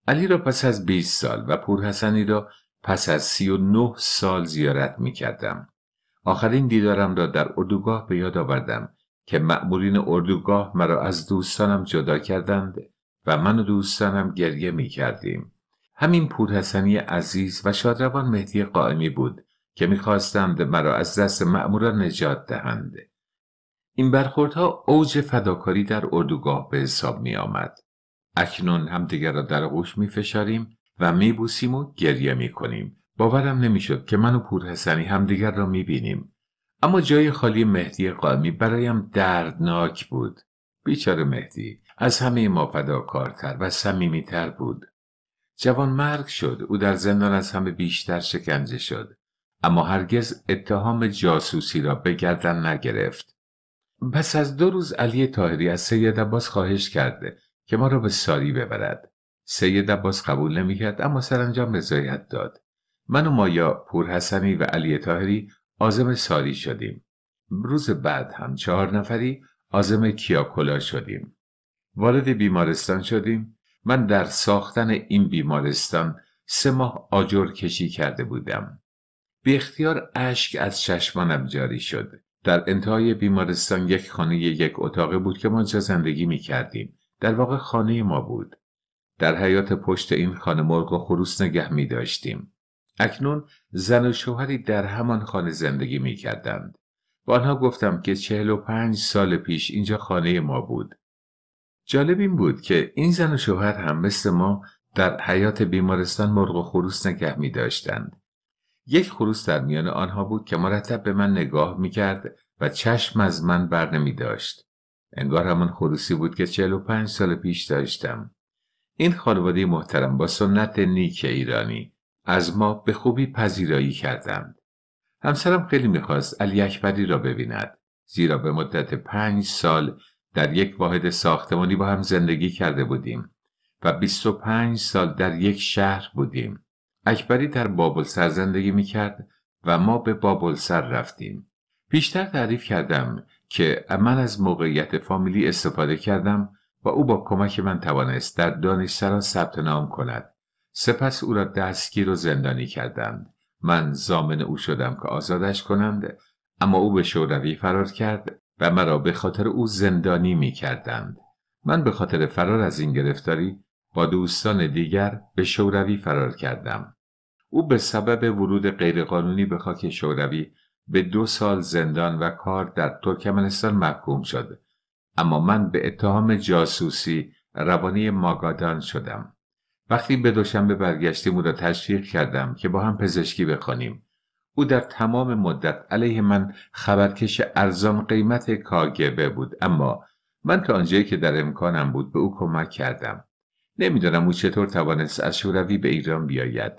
S1: علی را پس از 20 سال و حسنی را پس از 39 سال زیارت می کردم. آخرین دیدارم را در اردوگاه به یاد آوردم که مأمورین اردوگاه مرا از دوستانم جدا کردند و من و دوستانم گریه می کردیم. همین حسنی عزیز و شادروان مهدی قائمی بود که میخواستند مرا از دست مأموران نجات دهند. این برخوردها اوج فداکاری در اردوگاه به حساب می آمد. اکنون همدیگر را در آغوش می فشاریم و می بوسیم و گریه می کنیم. باورم نمیشد که من و هم همدیگر را می بینیم. اما جای خالی مهدی قائمی برایم دردناک بود. بیچاره مهدی از همه ما فداکارتر و صمیمیتر بود. جوان مرگ شد او در زندان از همه بیشتر شکنجه شد اما هرگز اتهام جاسوسی را به گردن نگرفت پس از دو روز علی تاهری از سید عباس خواهش کرده که ما را به ساری ببرد سید عباس قبول نمیکرد اما سرانجام رضایت داد من و مایا پورحسنی و علی تاهری عازم ساری شدیم روز بعد هم چهار نفری عازم کیاکولا شدیم وارد بیمارستان شدیم من در ساختن این بیمارستان سه ماه آجر کشی کرده بودم. به اختیار اشک از چشمانم جاری شد. در انتهای بیمارستان یک خانه یک اتاقه بود که ما جا زندگی می کردیم. در واقع خانه ما بود. در حیات پشت این خانه مرغ و خروس نگه می داشتیم. اکنون زن و شوهری در همان خانه زندگی می کردند. با آنها گفتم که چهل و پنج سال پیش اینجا خانه ما بود. جالب این بود که این زن و شوهر هم مثل ما در حیات بیمارستان مرغ و خروس نگه می داشتند. یک خروس در میان آنها بود که مرتب به من نگاه می کرد و چشم از من بر نمی داشت. انگار همان خروسی بود که 45 سال پیش داشتم. این خانواده محترم با سنت نیک ایرانی از ما به خوبی پذیرایی کردند. همسرم خیلی میخواست علی اکبری را ببیند زیرا به مدت پنج سال در یک واحد ساختمانی با هم زندگی کرده بودیم و 25 سال در یک شهر بودیم. اکبری در بابل سر زندگی می کرد و ما به بابل سر رفتیم. پیشتر تعریف کردم که من از موقعیت فامیلی استفاده کردم و او با کمک من توانست در دانشسران ثبت نام کند. سپس او را دستگیر و زندانی کردند. من زامن او شدم که آزادش کنند اما او به شوروی فرار کرد و مرا به خاطر او زندانی می کردند. من به خاطر فرار از این گرفتاری با دوستان دیگر به شوروی فرار کردم. او به سبب ورود غیرقانونی به خاک شوروی به دو سال زندان و کار در ترکمنستان محکوم شد اما من به اتهام جاسوسی روانی ماگادان شدم وقتی به دوشنبه برگشتیم او را تشویق کردم که با هم پزشکی بخوانیم او در تمام مدت علیه من خبرکش ارزان قیمت کاگبه بود اما من تا آنجایی که در امکانم بود به او کمک کردم نمیدانم او چطور توانست از شوروی به ایران بیاید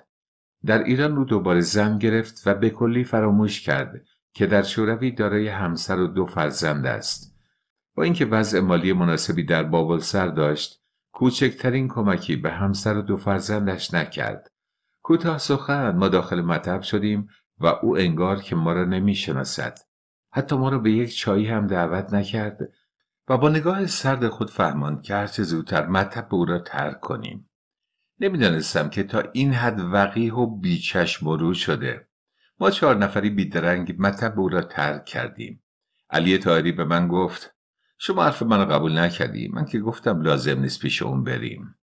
S1: در ایران او دوباره زن گرفت و به کلی فراموش کرد که در شوروی دارای همسر و دو فرزند است با اینکه وضع مالی مناسبی در بابل سر داشت کوچکترین کمکی به همسر و دو فرزندش نکرد کوتاه سخن ما داخل مطب شدیم و او انگار که ما را نمیشناسد حتی ما را به یک چایی هم دعوت نکرد و با نگاه سرد خود فهماند که هرچه زودتر مطب او را ترک کنیم نمیدانستم که تا این حد وقیح و بیچشم و شده ما چهار نفری بیدرنگ مطب او را ترک کردیم علی تاری به من گفت شما حرف من را قبول نکردی من که گفتم لازم نیست پیش اون بریم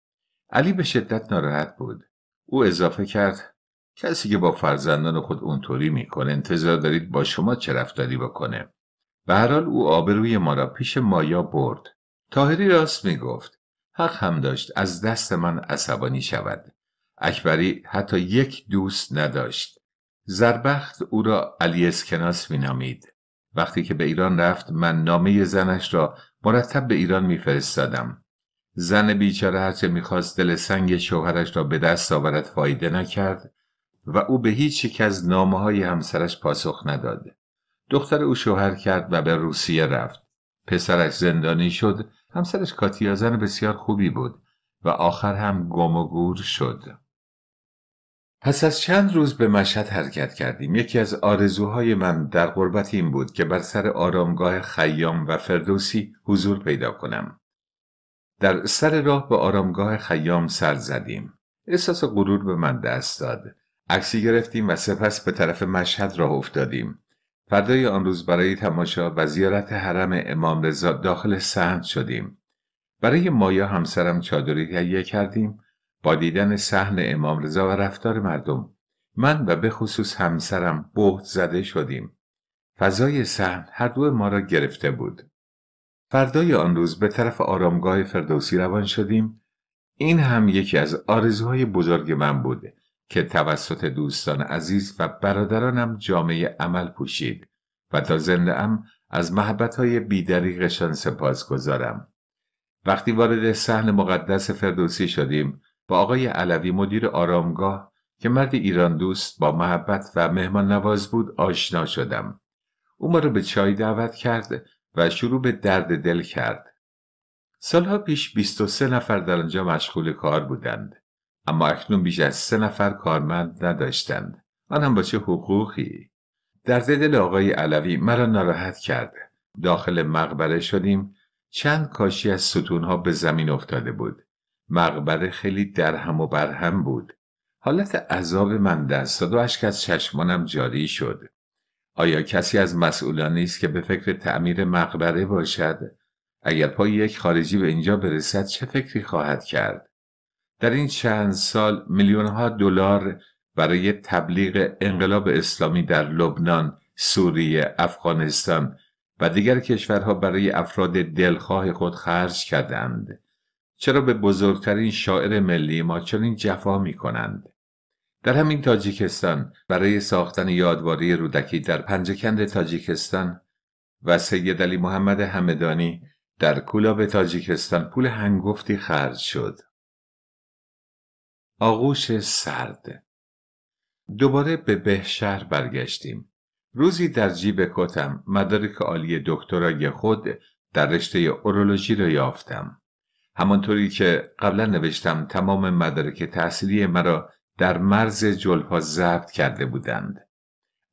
S1: علی به شدت ناراحت بود او اضافه کرد کسی که با فرزندان خود اونطوری میکنه انتظار دارید با شما چه رفتاری بکنه به هر حال او آبروی ما را پیش مایا برد تاهری راست میگفت حق هم داشت از دست من عصبانی شود اکبری حتی یک دوست نداشت زربخت او را علی اسکناس مینامید وقتی که به ایران رفت من نامه زنش را مرتب به ایران میفرستادم زن بیچاره هرچه میخواست دل سنگ شوهرش را به دست آورد فایده نکرد و او به هیچ یک از نامه های همسرش پاسخ نداد. دختر او شوهر کرد و به روسیه رفت. پسرش زندانی شد. همسرش کاتیا زن بسیار خوبی بود و آخر هم گم و گور شد. پس از چند روز به مشهد حرکت کردیم یکی از آرزوهای من در قربت این بود که بر سر آرامگاه خیام و فردوسی حضور پیدا کنم در سر راه به آرامگاه خیام سر زدیم احساس غرور به من دست داد عکسی گرفتیم و سپس به طرف مشهد راه افتادیم فردای آن روز برای تماشا و زیارت حرم امام رضا داخل سهند شدیم برای مایا همسرم چادری تهیه کردیم با دیدن صحن امام رضا و رفتار مردم من و به خصوص همسرم بهت زده شدیم فضای صحن هر دو ما را گرفته بود فردای آن روز به طرف آرامگاه فردوسی روان شدیم این هم یکی از آرزوهای بزرگ من بود که توسط دوستان عزیز و برادرانم جامعه عمل پوشید و تا زنده ام از محبت های بیدریقشان سپاس گذارم. وقتی وارد صحن مقدس فردوسی شدیم با آقای علوی مدیر آرامگاه که مرد ایران دوست با محبت و مهمان نواز بود آشنا شدم. او ما را به چای دعوت کرد و شروع به درد دل کرد. سالها پیش 23 نفر در آنجا مشغول کار بودند. اما اکنون بیش از سه نفر کارمند نداشتند آن هم با چه حقوقی در دل آقای علوی مرا ناراحت کرد داخل مقبره شدیم چند کاشی از ستونها به زمین افتاده بود مقبره خیلی درهم و برهم بود حالت عذاب من دست داد و اشک از چشمانم جاری شد آیا کسی از مسئولانی نیست که به فکر تعمیر مقبره باشد اگر پای یک خارجی به اینجا برسد چه فکری خواهد کرد در این چند سال میلیون ها دلار برای تبلیغ انقلاب اسلامی در لبنان، سوریه، افغانستان و دیگر کشورها برای افراد دلخواه خود خرج کردند. چرا به بزرگترین شاعر ملی ما چنین جفا می کنند؟ در همین تاجیکستان برای ساختن یادواری رودکی در پنجکند تاجیکستان و سید علی محمد همدانی در کولاب تاجیکستان پول هنگفتی خرج شد. آغوش سرد دوباره به بهشهر برگشتیم روزی در جیب کتم مدارک عالی دکترای خود در رشته اورولوژی را یافتم همانطوری که قبلا نوشتم تمام مدارک تحصیلی مرا در مرز جلپا ضبط کرده بودند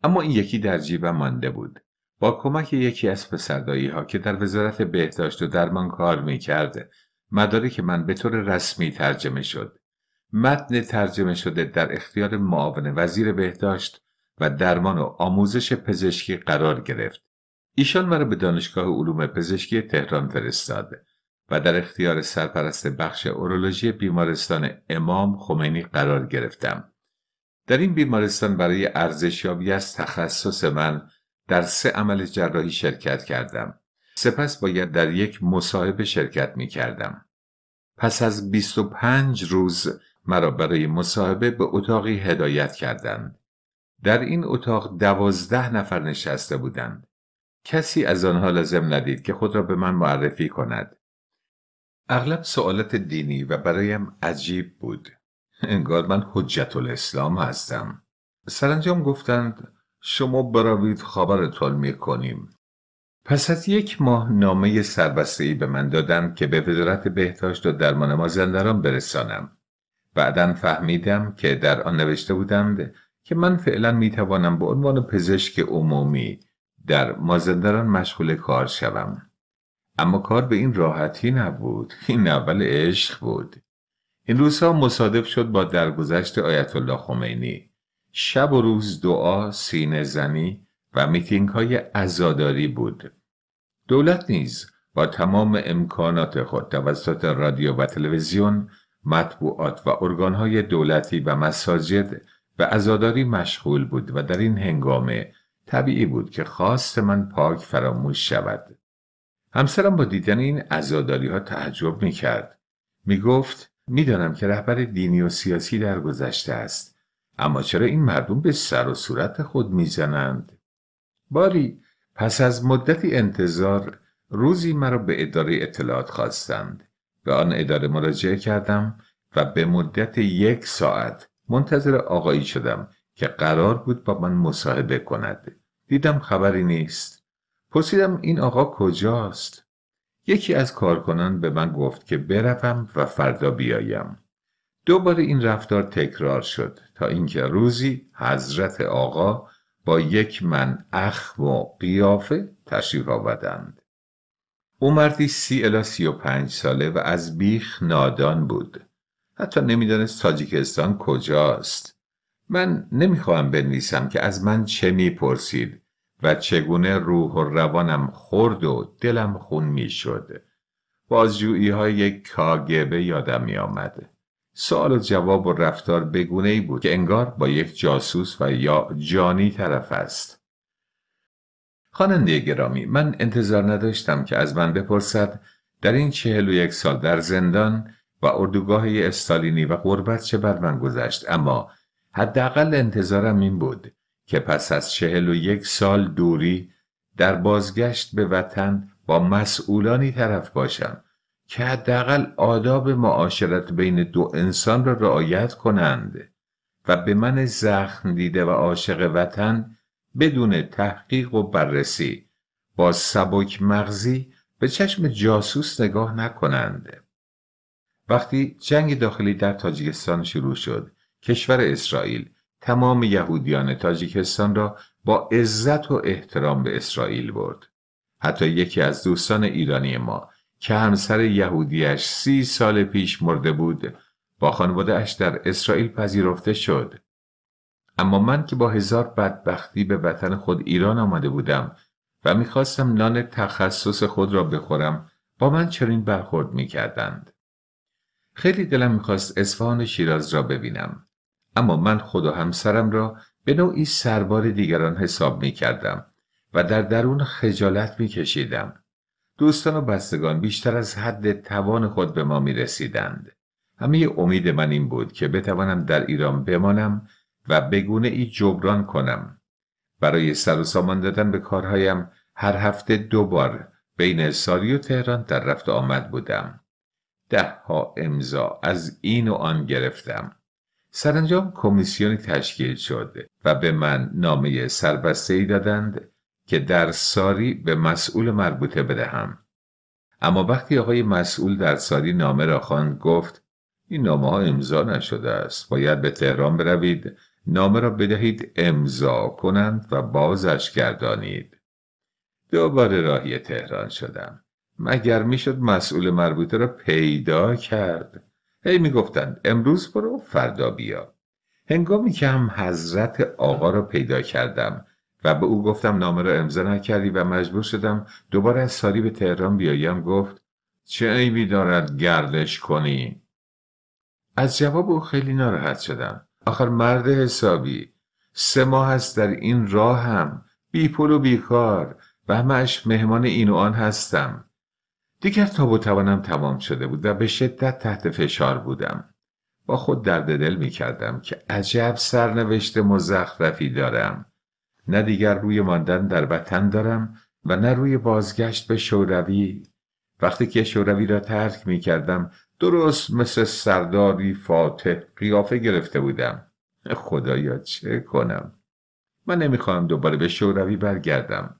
S1: اما این یکی در جیبم مانده بود با کمک یکی از پسردایی ها که در وزارت بهداشت و درمان کار میکرد مدارک من به طور رسمی ترجمه شد متن ترجمه شده در اختیار معاون وزیر بهداشت و درمان و آموزش پزشکی قرار گرفت. ایشان مرا به دانشگاه علوم پزشکی تهران فرستاد و در اختیار سرپرست بخش اورولوژی بیمارستان امام خمینی قرار گرفتم. در این بیمارستان برای ارزشیابی از تخصص من در سه عمل جراحی شرکت کردم. سپس باید در یک مصاحبه شرکت می کردم. پس از 25 روز مرا برای مصاحبه به اتاقی هدایت کردند. در این اتاق دوازده نفر نشسته بودند. کسی از آنها لازم ندید که خود را به من معرفی کند. اغلب سوالات دینی و برایم عجیب بود. انگار من حجت الاسلام هستم. سرانجام گفتند شما بروید تول می کنیم. پس از یک ماه نامه سربسته به من دادند که به وزارت بهداشت و درمان مازندران برسانم. بعدا فهمیدم که در آن نوشته بودم که من فعلا می توانم به عنوان پزشک عمومی در مازندران مشغول کار شوم اما کار به این راحتی نبود این اول عشق بود این روزها مصادف شد با درگذشت آیت الله خمینی شب و روز دعا سینه زنی و میتینگ های ازاداری بود دولت نیز با تمام امکانات خود توسط رادیو و تلویزیون مطبوعات و ارگانهای دولتی و مساجد به ازاداری مشغول بود و در این هنگامه طبیعی بود که خواست من پاک فراموش شود. همسرم با دیدن این ازاداری ها تعجب می کرد. می گفت می دانم که رهبر دینی و سیاسی در گذشته است. اما چرا این مردم به سر و صورت خود می زنند؟ باری پس از مدتی انتظار روزی مرا به اداره اطلاعات خواستند. به آن اداره مراجعه کردم و به مدت یک ساعت منتظر آقایی شدم که قرار بود با من مصاحبه کند دیدم خبری نیست پرسیدم این آقا کجاست یکی از کارکنان به من گفت که بروم و فردا بیایم دوباره این رفتار تکرار شد تا اینکه روزی حضرت آقا با یک من اخم و قیافه تشریف آوردند او مردی سی الا سی و پنج ساله و از بیخ نادان بود. حتی نمیدانست تاجیکستان کجاست. من نمیخواهم بنویسم که از من چه میپرسید و چگونه روح و روانم خورد و دلم خون میشد. بازجویی های کاگبه یادم می آمد. سوال و جواب و رفتار بگونه ای بود که انگار با یک جاسوس و یا جانی طرف است. خواننده گرامی من انتظار نداشتم که از من بپرسد در این چهل و یک سال در زندان و اردوگاه استالینی و غربت چه بر من گذشت اما حداقل انتظارم این بود که پس از چهل و یک سال دوری در بازگشت به وطن با مسئولانی طرف باشم که حداقل آداب معاشرت بین دو انسان را رعایت کنند و به من زخم دیده و عاشق وطن بدون تحقیق و بررسی با سبک مغزی به چشم جاسوس نگاه نکنند. وقتی جنگ داخلی در تاجیکستان شروع شد، کشور اسرائیل تمام یهودیان تاجیکستان را با عزت و احترام به اسرائیل برد. حتی یکی از دوستان ایرانی ما که همسر یهودیش سی سال پیش مرده بود با خانواده اش در اسرائیل پذیرفته شد اما من که با هزار بدبختی به وطن خود ایران آمده بودم و میخواستم نان تخصص خود را بخورم با من چنین برخورد میکردند خیلی دلم میخواست اصفهان و شیراز را ببینم اما من خود و همسرم را به نوعی سربار دیگران حساب میکردم و در درون خجالت میکشیدم دوستان و بستگان بیشتر از حد توان خود به ما میرسیدند همه امید من این بود که بتوانم در ایران بمانم و بگونه ای جبران کنم برای سر و سامان دادن به کارهایم هر هفته دو بار بین ساری و تهران در رفت آمد بودم ده ها امضا از این و آن گرفتم سرانجام کمیسیونی تشکیل شد و به من نامه سربسته ای دادند که در ساری به مسئول مربوطه بدهم اما وقتی آقای مسئول در ساری نامه را خواند گفت این نامه ها امضا نشده است باید به تهران بروید نامه را بدهید امضا کنند و بازش گردانید دوباره راهی تهران شدم مگر میشد مسئول مربوطه را پیدا کرد هی میگفتند امروز برو فردا بیا هنگامی که هم حضرت آقا را پیدا کردم و به او گفتم نامه را امضا نکردی و مجبور شدم دوباره از ساری به تهران بیایم گفت چه عیبی دارد گردش کنی از جواب او خیلی ناراحت شدم آخر مرد حسابی سه ماه است در این راه هم بی پول و بیکار و همش مهمان این و آن هستم دیگر تاب و توانم تمام شده بود و به شدت تحت فشار بودم با خود درد دل می کردم که عجب سرنوشت مزخرفی دارم نه دیگر روی ماندن در وطن دارم و نه روی بازگشت به شوروی وقتی که شوروی را ترک می کردم درست مثل سرداری فاتح قیافه گرفته بودم خدایا چه کنم من نمیخوام دوباره به شوروی برگردم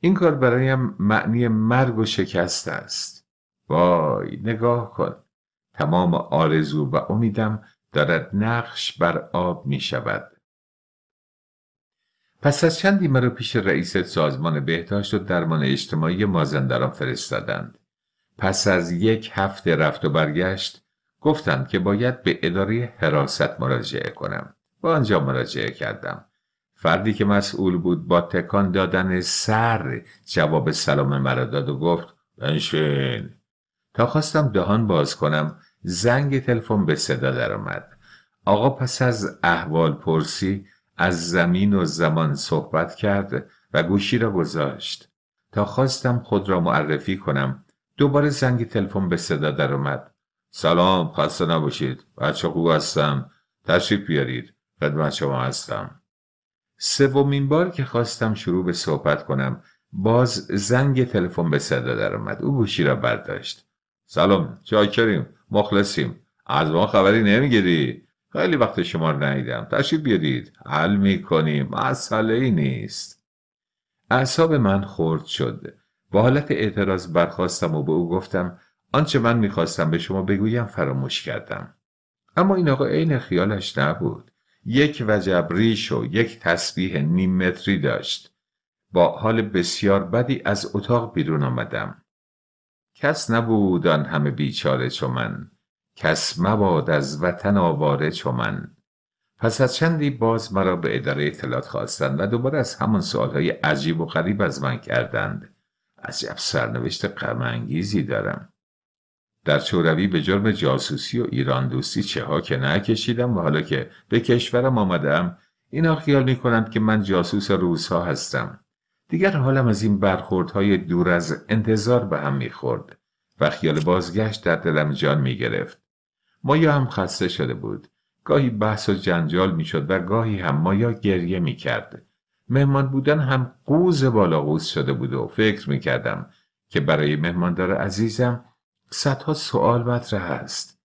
S1: این کار برایم معنی مرگ و شکست است وای نگاه کن تمام آرزو و امیدم دارد نقش بر آب می شود پس از چندی مرا پیش رئیس سازمان بهداشت و درمان اجتماعی مازندران فرستادند پس از یک هفته رفت و برگشت گفتم که باید به اداره حراست مراجعه کنم با آنجا مراجعه کردم فردی که مسئول بود با تکان دادن سر جواب سلام مرا داد و گفت بنشین تا خواستم دهان باز کنم زنگ تلفن به صدا درآمد آقا پس از احوال پرسی از زمین و زمان صحبت کرد و گوشی را گذاشت تا خواستم خود را معرفی کنم دوباره زنگ تلفن به صدا درآمد سلام خسته نباشید بچه خوب هستم تشریف بیارید خدمت شما هستم سومین بار که خواستم شروع به صحبت کنم باز زنگ تلفن به صدا درآمد او گوشی را برداشت سلام چاکریم مخلصیم از ما خبری نمیگیری خیلی وقت شما رو ندیدم تشریف بیارید حل میکنیم مسئله ای نیست اعصاب من خورد شد با حالت اعتراض برخواستم و به او گفتم آنچه من میخواستم به شما بگویم فراموش کردم اما این آقا عین خیالش نبود یک وجب ریش و یک تسبیح نیم متری داشت با حال بسیار بدی از اتاق بیرون آمدم کس نبود آن همه بیچاره چو من کس مباد از وطن آواره چو من پس از چندی باز مرا به اداره اطلاعات خواستند و دوباره از همان سوالهای عجیب و غریب از من کردند عجب سرنوشت انگیزی دارم در شوروی به جرم جاسوسی و ایران دوستی چه ها که نکشیدم و حالا که به کشورم آمدم اینا خیال می کنند که من جاسوس روس ها هستم دیگر حالم از این برخوردهای دور از انتظار به هم خورد و خیال بازگشت در دلم جان می گرفت مایا هم خسته شده بود گاهی بحث و جنجال شد و گاهی هم مایا گریه میکرد مهمان بودن هم قوز بالا قوز شده بود و فکر می که برای مهماندار عزیزم صدها سوال مطرح است.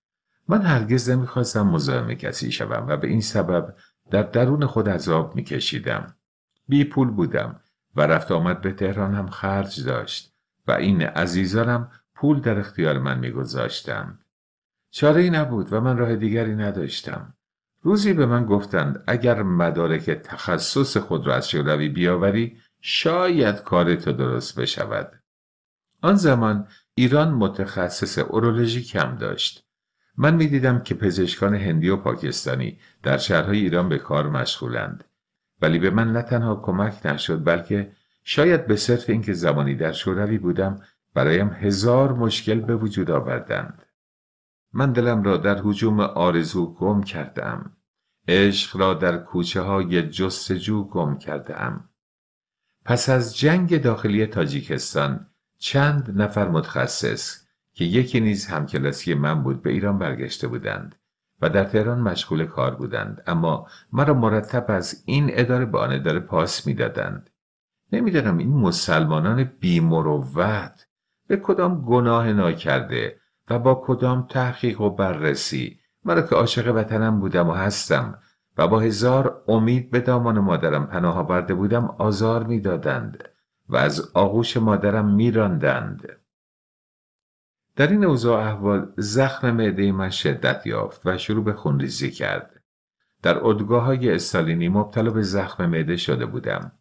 S1: من هرگز نمیخواستم مزاحم کسی شوم و به این سبب در درون خود عذاب میکشیدم. بی پول بودم و رفت آمد به تهران هم خرج داشت و این عزیزانم پول در اختیار من میگذاشتم. چاره ای نبود و من راه دیگری نداشتم. روزی به من گفتند اگر مدارک تخصص خود را از شوروی بیاوری شاید کار تو درست بشود آن زمان ایران متخصص اورولوژی کم داشت من میدیدم که پزشکان هندی و پاکستانی در شهرهای ایران به کار مشغولند ولی به من نه تنها کمک نشد بلکه شاید به صرف اینکه زمانی در شوروی بودم برایم هزار مشکل به وجود آوردند من دلم را در حجوم آرزو گم کردم عشق را در کوچه های جستجو گم کردم پس از جنگ داخلی تاجیکستان چند نفر متخصص که یکی نیز همکلاسی من بود به ایران برگشته بودند و در تهران مشغول کار بودند اما مرا مرتب از این اداره به آن اداره پاس میدادند نمیدانم این مسلمانان بیمروت به کدام گناه ناکرده و با کدام تحقیق و بررسی مرا که عاشق وطنم بودم و هستم و با هزار امید به دامان مادرم پناه آورده بودم آزار میدادند و از آغوش مادرم میراندند در این اوضاع احوال زخم معده من شدت یافت و شروع به خونریزی کرد در ادگاه های استالینی مبتلا به زخم معده شده بودم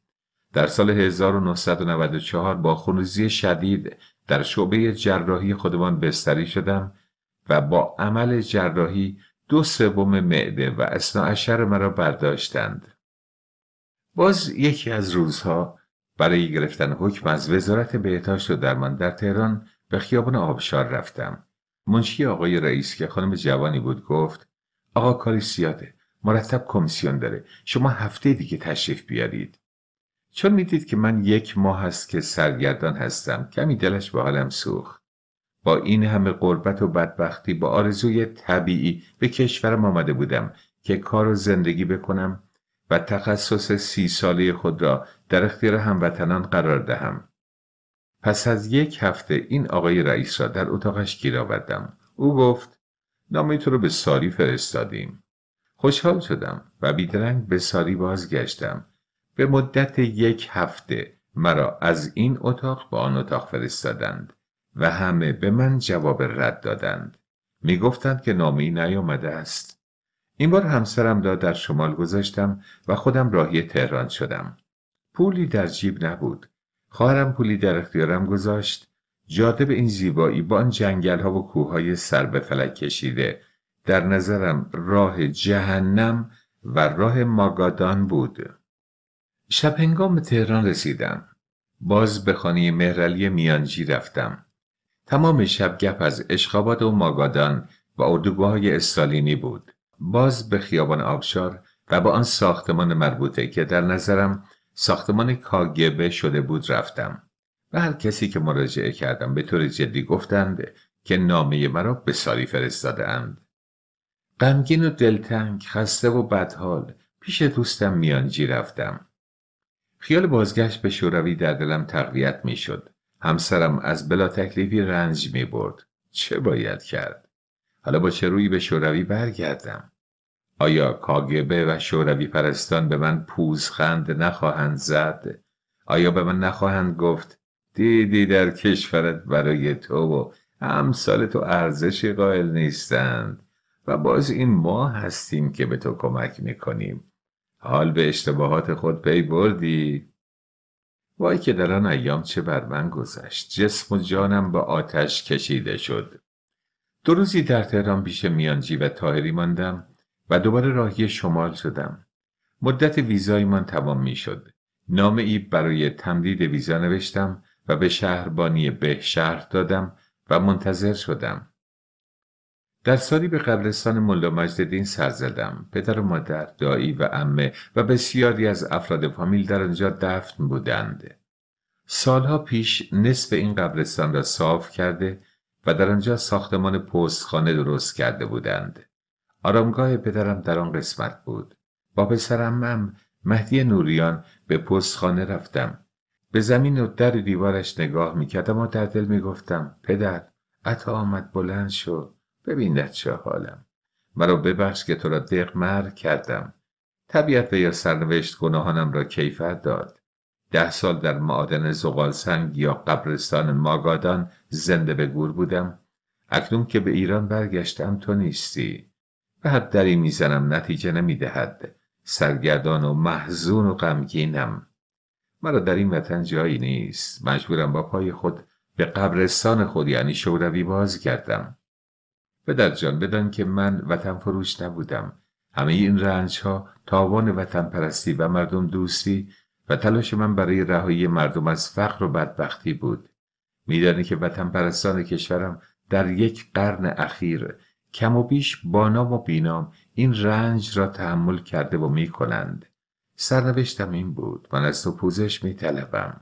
S1: در سال 1994 با خونریزی شدید در شعبه جراحی خودمان بستری شدم و با عمل جراحی دو سوم معده و اشر مرا برداشتند. باز یکی از روزها برای گرفتن حکم از وزارت بهداشت و درمان در تهران به خیابان آبشار رفتم. منشی آقای رئیس که خانم جوانی بود گفت آقا کاری سیاده مرتب کمیسیون داره شما هفته دیگه تشریف بیارید چون میدید که من یک ماه هست که سرگردان هستم کمی دلش به حالم سوخت با این همه قربت و بدبختی با آرزوی طبیعی به کشورم آمده بودم که کار و زندگی بکنم و تخصص سی ساله خود را در اختیار هموطنان قرار دهم پس از یک هفته این آقای رئیس را در اتاقش گیر آوردم او گفت نامه تو رو به ساری فرستادیم خوشحال شدم و بیدرنگ به ساری بازگشتم به مدت یک هفته مرا از این اتاق به آن اتاق فرستادند و همه به من جواب رد دادند می گفتند که نامی نیامده است این بار همسرم داد در شمال گذاشتم و خودم راهی تهران شدم پولی در جیب نبود خواهرم پولی در اختیارم گذاشت جاده به این زیبایی با آن جنگل ها و کوههای سر به فلک کشیده در نظرم راه جهنم و راه ماگادان بود شب هنگام به تهران رسیدم. باز به خانه مهرعلی میانجی رفتم. تمام شب گپ از اشخابات و ماگادان و اردوگاه استالینی بود. باز به خیابان آبشار و با آن ساختمان مربوطه که در نظرم ساختمان کاگبه شده بود رفتم. و هر کسی که مراجعه کردم به طور جدی گفتند که نامه مرا به ساری فرستادهاند. غمگین و دلتنگ خسته و بدحال پیش دوستم میانجی رفتم. خیال بازگشت به شوروی در دلم تقویت می شد. همسرم از بلا تکلیفی رنج می برد. چه باید کرد؟ حالا با چه روی به شوروی برگردم؟ آیا کاگبه و شوروی پرستان به من پوزخند نخواهند زد؟ آیا به من نخواهند گفت دیدی در کشورت برای تو و امثال تو ارزشی قائل نیستند و باز این ما هستیم که به تو کمک میکنیم حال به اشتباهات خود پی بردی وای که در آن ایام چه بر من گذشت جسم و جانم به آتش کشیده شد دو روزی در تهران پیش میانجی و تاهری ماندم و دوباره راهی شمال شدم مدت من تمام میشد نام ای برای تمدید ویزا نوشتم و به شهربانی به شهر دادم و منتظر شدم در سالی به قبرستان ملا مجددین سر زدم پدر و مادر دایی و امه و بسیاری از افراد فامیل در آنجا دفن بودند سالها پیش نصف این قبرستان را صاف کرده و در آنجا ساختمان پستخانه درست کرده بودند آرامگاه پدرم در آن قسمت بود با پسرمم مهدی نوریان به پستخانه رفتم به زمین و در دیوارش نگاه میکردم و در دل میگفتم پدر عطا آمد بلند شد؟ ببین چه حالم مرا ببخش که تو را مر کردم طبیعت و یا سرنوشت گناهانم را کیفر داد ده سال در معادن زغالسنگ یا قبرستان ماگادان زنده به گور بودم اکنون که به ایران برگشتم تو نیستی به حد دری میزنم نتیجه نمیدهد سرگردان و محزون و غمگینم مرا در این وطن جایی نیست مجبورم با پای خود به قبرستان خود یعنی شوروی باز کردم پدر جان بدان که من وطن فروش نبودم همه این رنج ها تاوان وطن پرستی و مردم دوستی و تلاش من برای رهایی مردم از فقر و بدبختی بود میدانی که وطن پرستان کشورم در یک قرن اخیر کم و بیش با و بینام این رنج را تحمل کرده و می کنند. سرنوشتم این بود من از تو پوزش می طلبم.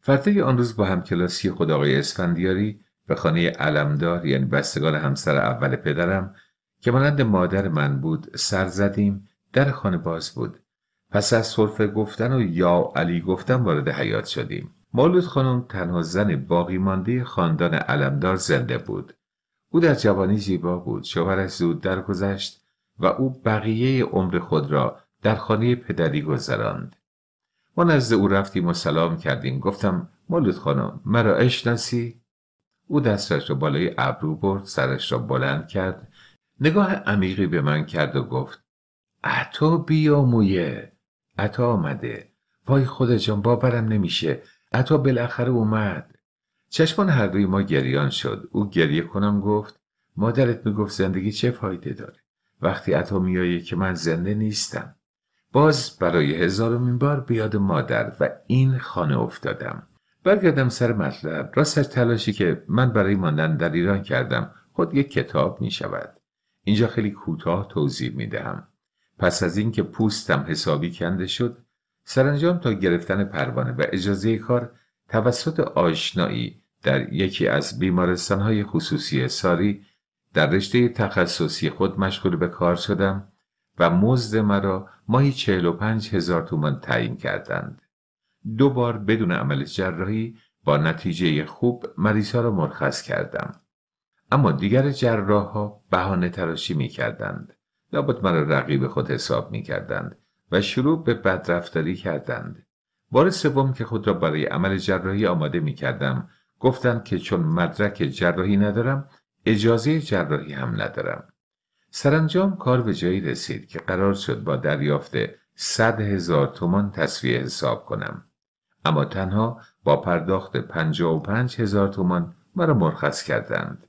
S1: فرده آن روز با همکلاسی خود آقای اسفندیاری به خانه علمدار یعنی بستگان همسر اول پدرم که مانند مادر من بود سر زدیم در خانه باز بود پس از صرفه گفتن و یا علی گفتن وارد حیات شدیم مولود خانم تنها زن باقی مانده خاندان علمدار زنده بود او در جوانی زیبا بود شوهرش زود درگذشت و او بقیه عمر خود را در خانه پدری گذراند ما نزد او رفتیم و سلام کردیم گفتم مولود خانم مرا اشناسی او دستش را بالای ابرو برد سرش را بلند کرد نگاه عمیقی به من کرد و گفت اتا بیا مویه عطا آمده وای خدا جان باورم نمیشه عطا بالاخره اومد چشمان هر دوی ما گریان شد او گریه کنم گفت مادرت میگفت زندگی چه فایده داره وقتی عطا میایی که من زنده نیستم باز برای هزارمین بار بیاد مادر و این خانه افتادم برگردم سر مطلب راستش تلاشی که من برای ماندن در ایران کردم خود یک کتاب می شود اینجا خیلی کوتاه توضیح می دهم پس از اینکه پوستم حسابی کنده شد سرانجام تا گرفتن پروانه و اجازه کار توسط آشنایی در یکی از بیمارستانهای خصوصی ساری در رشته تخصصی خود مشغول به کار شدم و مزد مرا ماهی چهل و پنج هزار تومان تعیین کردند. دو بار بدون عمل جراحی با نتیجه خوب مریض را مرخص کردم. اما دیگر جراح ها بهانه تراشی می کردند. لابد مرا رقیب خود حساب می کردند و شروع به بدرفتاری کردند. بار سوم که خود را برای عمل جراحی آماده می کردم گفتند که چون مدرک جراحی ندارم اجازه جراحی هم ندارم. سرانجام کار به جایی رسید که قرار شد با دریافت صد هزار تومان تصویه حساب کنم. اما تنها با پرداخت پنج هزار تومان مرا مرخص کردند.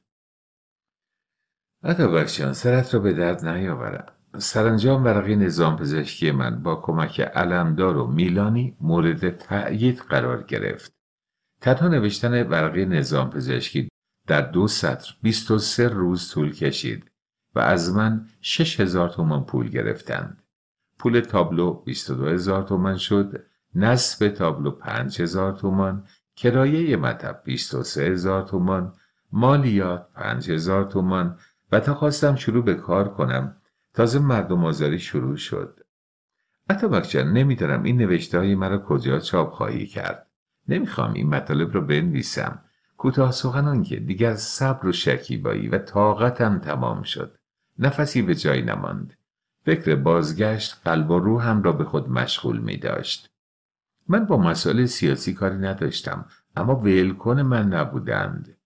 S1: اتابکچان سرت را به درد نیاورم. سرانجام ورقی نظام پزشکی من با کمک علمدار و میلانی مورد تأیید قرار گرفت. تنها نوشتن ورقی نظام پزشکی در دو سطر 23 روز طول کشید و از من 6000 تومان پول گرفتند. پول تابلو 22,000 هزار تومان شد نصب تابلو هزار تومان، کرایه مطب هزار تومان، مالیات هزار تومان و تا خواستم شروع به کار کنم تازه مردم آزاری شروع شد. حتی جان نمیدانم این نوشته مرا کجا چاپ خواهی کرد. نمیخوام این مطالب رو بنویسم. کوتاه سخنان که دیگر صبر و شکیبایی و طاقتم تمام شد. نفسی به جای نماند. فکر بازگشت قلب و روحم را به خود مشغول می داشت. من با مسائل سیاسی کاری نداشتم اما ولکن من نبودند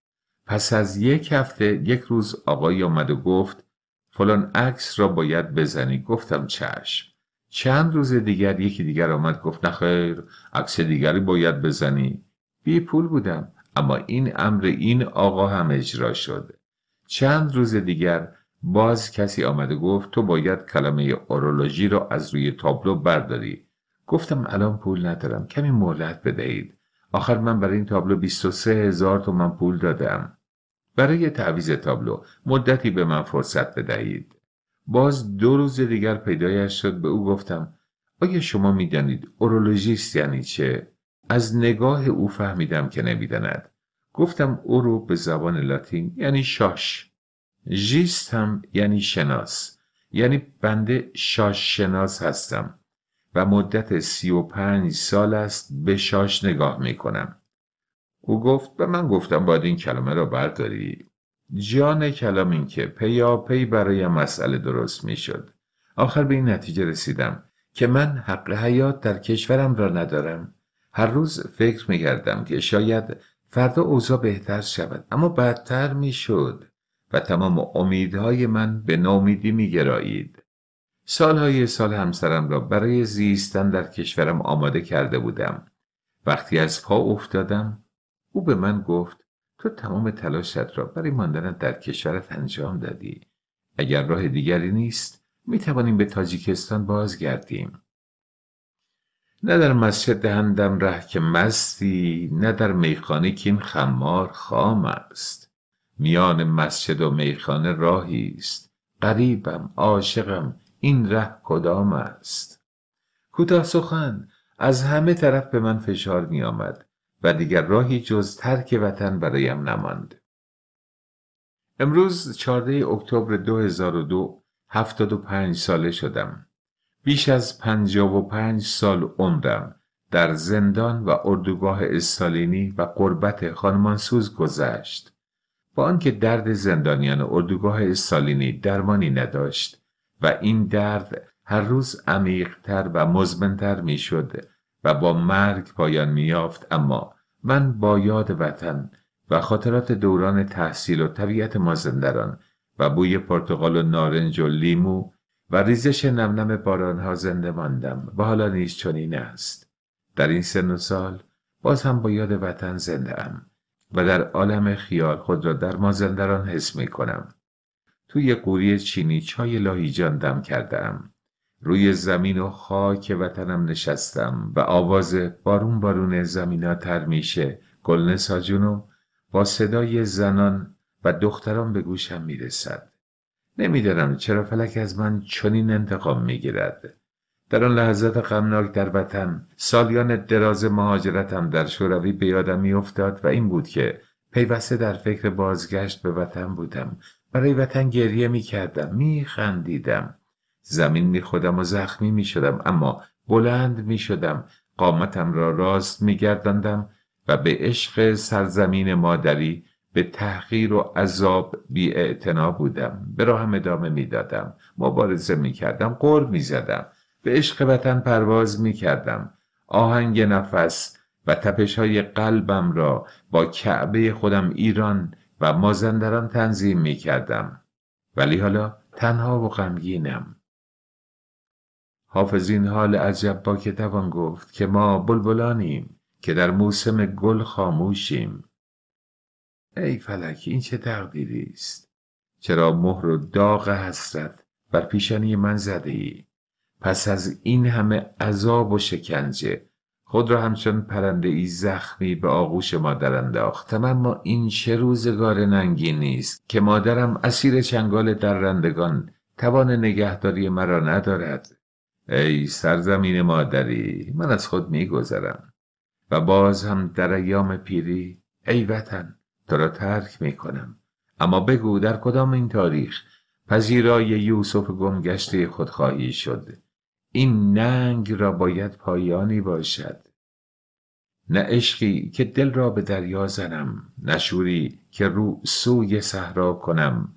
S1: پس از یک هفته یک روز آقای آمد و گفت فلان عکس را باید بزنی گفتم چشم چند روز دیگر یکی دیگر آمد گفت نخیر عکس دیگری باید بزنی بی پول بودم اما این امر این آقا هم اجرا شد چند روز دیگر باز کسی آمد و گفت تو باید کلمه اورولوژی را از روی تابلو برداری گفتم الان پول ندارم کمی مهلت بدهید آخر من برای این تابلو 23 هزار تومن پول دادم برای تعویز تابلو مدتی به من فرصت بدهید باز دو روز دیگر پیدایش شد به او گفتم آیا شما میدانید اورولوژیست یعنی چه از نگاه او فهمیدم که نمیداند گفتم او رو به زبان لاتین یعنی شاش ژیست هم یعنی شناس یعنی بنده شاش شناس هستم و مدت سی و پنج سال است به شاش نگاه می کنم. او گفت به من گفتم باید این کلمه را برداری. جان کلام این که پیا پی برای مسئله درست می شد. آخر به این نتیجه رسیدم که من حق حیات در کشورم را ندارم. هر روز فکر می کردم که شاید فردا اوضاع بهتر شود اما بدتر می شد و تمام امیدهای من به نامیدی می گرایید. سالهای سال همسرم را برای زیستن در کشورم آماده کرده بودم. وقتی از پا افتادم او به من گفت تو تمام تلاشت را برای ماندنت در کشورت انجام دادی. اگر راه دیگری نیست می توانیم به تاجیکستان بازگردیم. نه در مسجد دهندم ره که مستی نه در میخانه که این خمار خام است. میان مسجد و میخانه راهی است. قریبم عاشقم این ره کدام است کوتاه سخن از همه طرف به من فشار می آمد و دیگر راهی جز ترک وطن برایم نماند امروز 14 اکتبر 2002 75 ساله شدم بیش از 55 سال عمرم در زندان و اردوگاه استالینی و قربت خانمانسوز گذشت با آنکه درد زندانیان اردوگاه استالینی درمانی نداشت و این درد هر روز عمیقتر و مزمنتر میشد و با مرگ پایان یافت اما من با یاد وطن و خاطرات دوران تحصیل و طبیعت مازندران و بوی پرتغال و نارنج و لیمو و ریزش نمنم بارانها زنده ماندم و حالا نیز چنین است در این سن و سال باز هم با یاد وطن زنده ام و در عالم خیال خود را در مازندران حس می کنم توی قوری چینی چای لاهیجان دم کردم. روی زمین و خاک وطنم نشستم و آواز بارون بارون زمینا تر میشه گل نساجونو با صدای زنان و دختران به گوشم میرسد. نمیدانم چرا فلک از من چنین انتقام میگیرد. در آن لحظات غمناک در وطن سالیان دراز مهاجرتم در شوروی به یادم میافتاد و این بود که پیوسته در فکر بازگشت به وطن بودم برای وطن گریه می کردم می خندیدم زمین می خودم و زخمی می شدم اما بلند می شدم قامتم را راست می گردندم و به عشق سرزمین مادری به تحقیر و عذاب بی بودم به راهم ادامه می دادم مبارزه می کردم میزدم می زدم به عشق وطن پرواز می کردم آهنگ نفس و تپش های قلبم را با کعبه خودم ایران و مازندران تنظیم می کردم ولی حالا تنها و غمگینم حافظ این حال عجب با که گفت که ما بلبلانیم که در موسم گل خاموشیم ای فلک این چه تقدیری است چرا مهر و داغ حسرت بر پیشانی من زده ای پس از این همه عذاب و شکنجه خود را همچون پرنده ای زخمی به آغوش مادر انداختم اما این چه روزگار ننگی نیست که مادرم اسیر چنگال رندگان توان نگهداری مرا ندارد ای سرزمین مادری من از خود میگذرم و باز هم در ایام پیری ای وطن تو را ترک کنم. اما بگو در کدام این تاریخ پذیرای یوسف گمگشته خود خواهی شد این ننگ را باید پایانی باشد نه عشقی که دل را به دریا زنم نه شوری که رو سوی صحرا کنم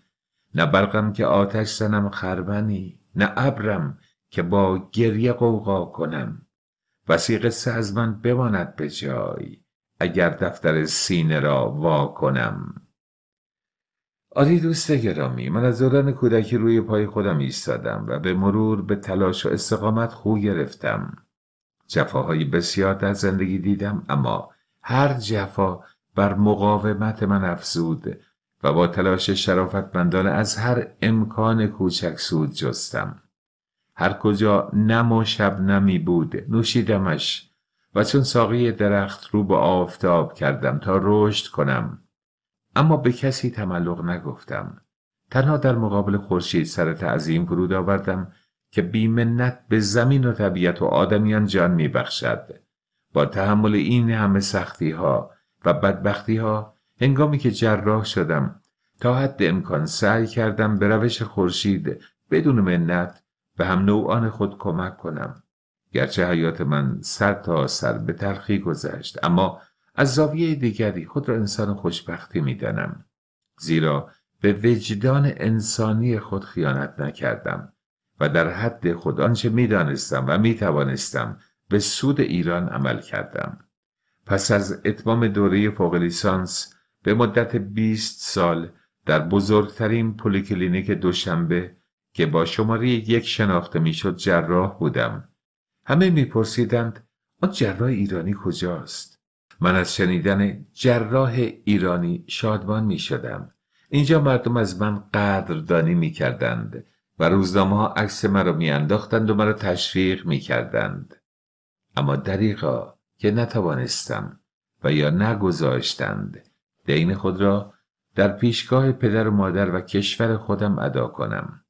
S1: نه برقم که آتش زنم خربنی نه ابرم که با گریه قوقا کنم وسی قصه از من بماند به جای اگر دفتر سینه را وا کنم آری دوست گرامی من از دوران کودکی روی پای خودم ایستادم و به مرور به تلاش و استقامت خو گرفتم جفاهای بسیار در زندگی دیدم اما هر جفا بر مقاومت من افزود و با تلاش شرافتمندانه از هر امکان کوچک سود جستم هر کجا نم و شب نمی بود نوشیدمش و چون ساقی درخت رو به آفتاب کردم تا رشد کنم اما به کسی تملق نگفتم تنها در مقابل خورشید سر تعظیم فرود آوردم که بیمنت به زمین و طبیعت و آدمیان جان میبخشد با تحمل این همه سختی ها و بدبختی ها هنگامی که جراح شدم تا حد امکان سعی کردم به روش خورشید بدون منت به هم نوعان خود کمک کنم گرچه حیات من سر تا سر به تلخی گذشت اما از زاویه دیگری خود را انسان خوشبختی میدانم زیرا به وجدان انسانی خود خیانت نکردم و در حد خود آنچه میدانستم و توانستم به سود ایران عمل کردم پس از اتمام دوره فوق لیسانس به مدت 20 سال در بزرگترین پولیکلینیک دوشنبه که با شماره یک شناخته میشد جراح بودم همه میپرسیدند آن جراح ایرانی کجاست من از شنیدن جراح ایرانی شادمان می شدم. اینجا مردم از من قدردانی می کردند و روزنامه ها عکس مرا میانداختند و مرا تشویق میکردند اما دریقا که نتوانستم و یا نگذاشتند دین خود را در پیشگاه پدر و مادر و کشور خودم ادا کنم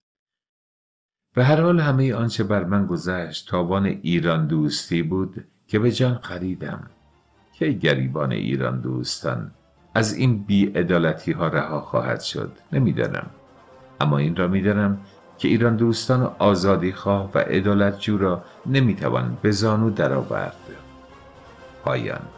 S1: به هر حال همه آنچه بر من گذشت تاوان ایران دوستی بود که به جان خریدم که گریبان ایران دوستان از این بی ها رها خواهد شد نمیدانم اما این را میدانم که ایران دوستان آزادی خواه و عدالت جورا را نمیتوان به زانو درآورد. پایان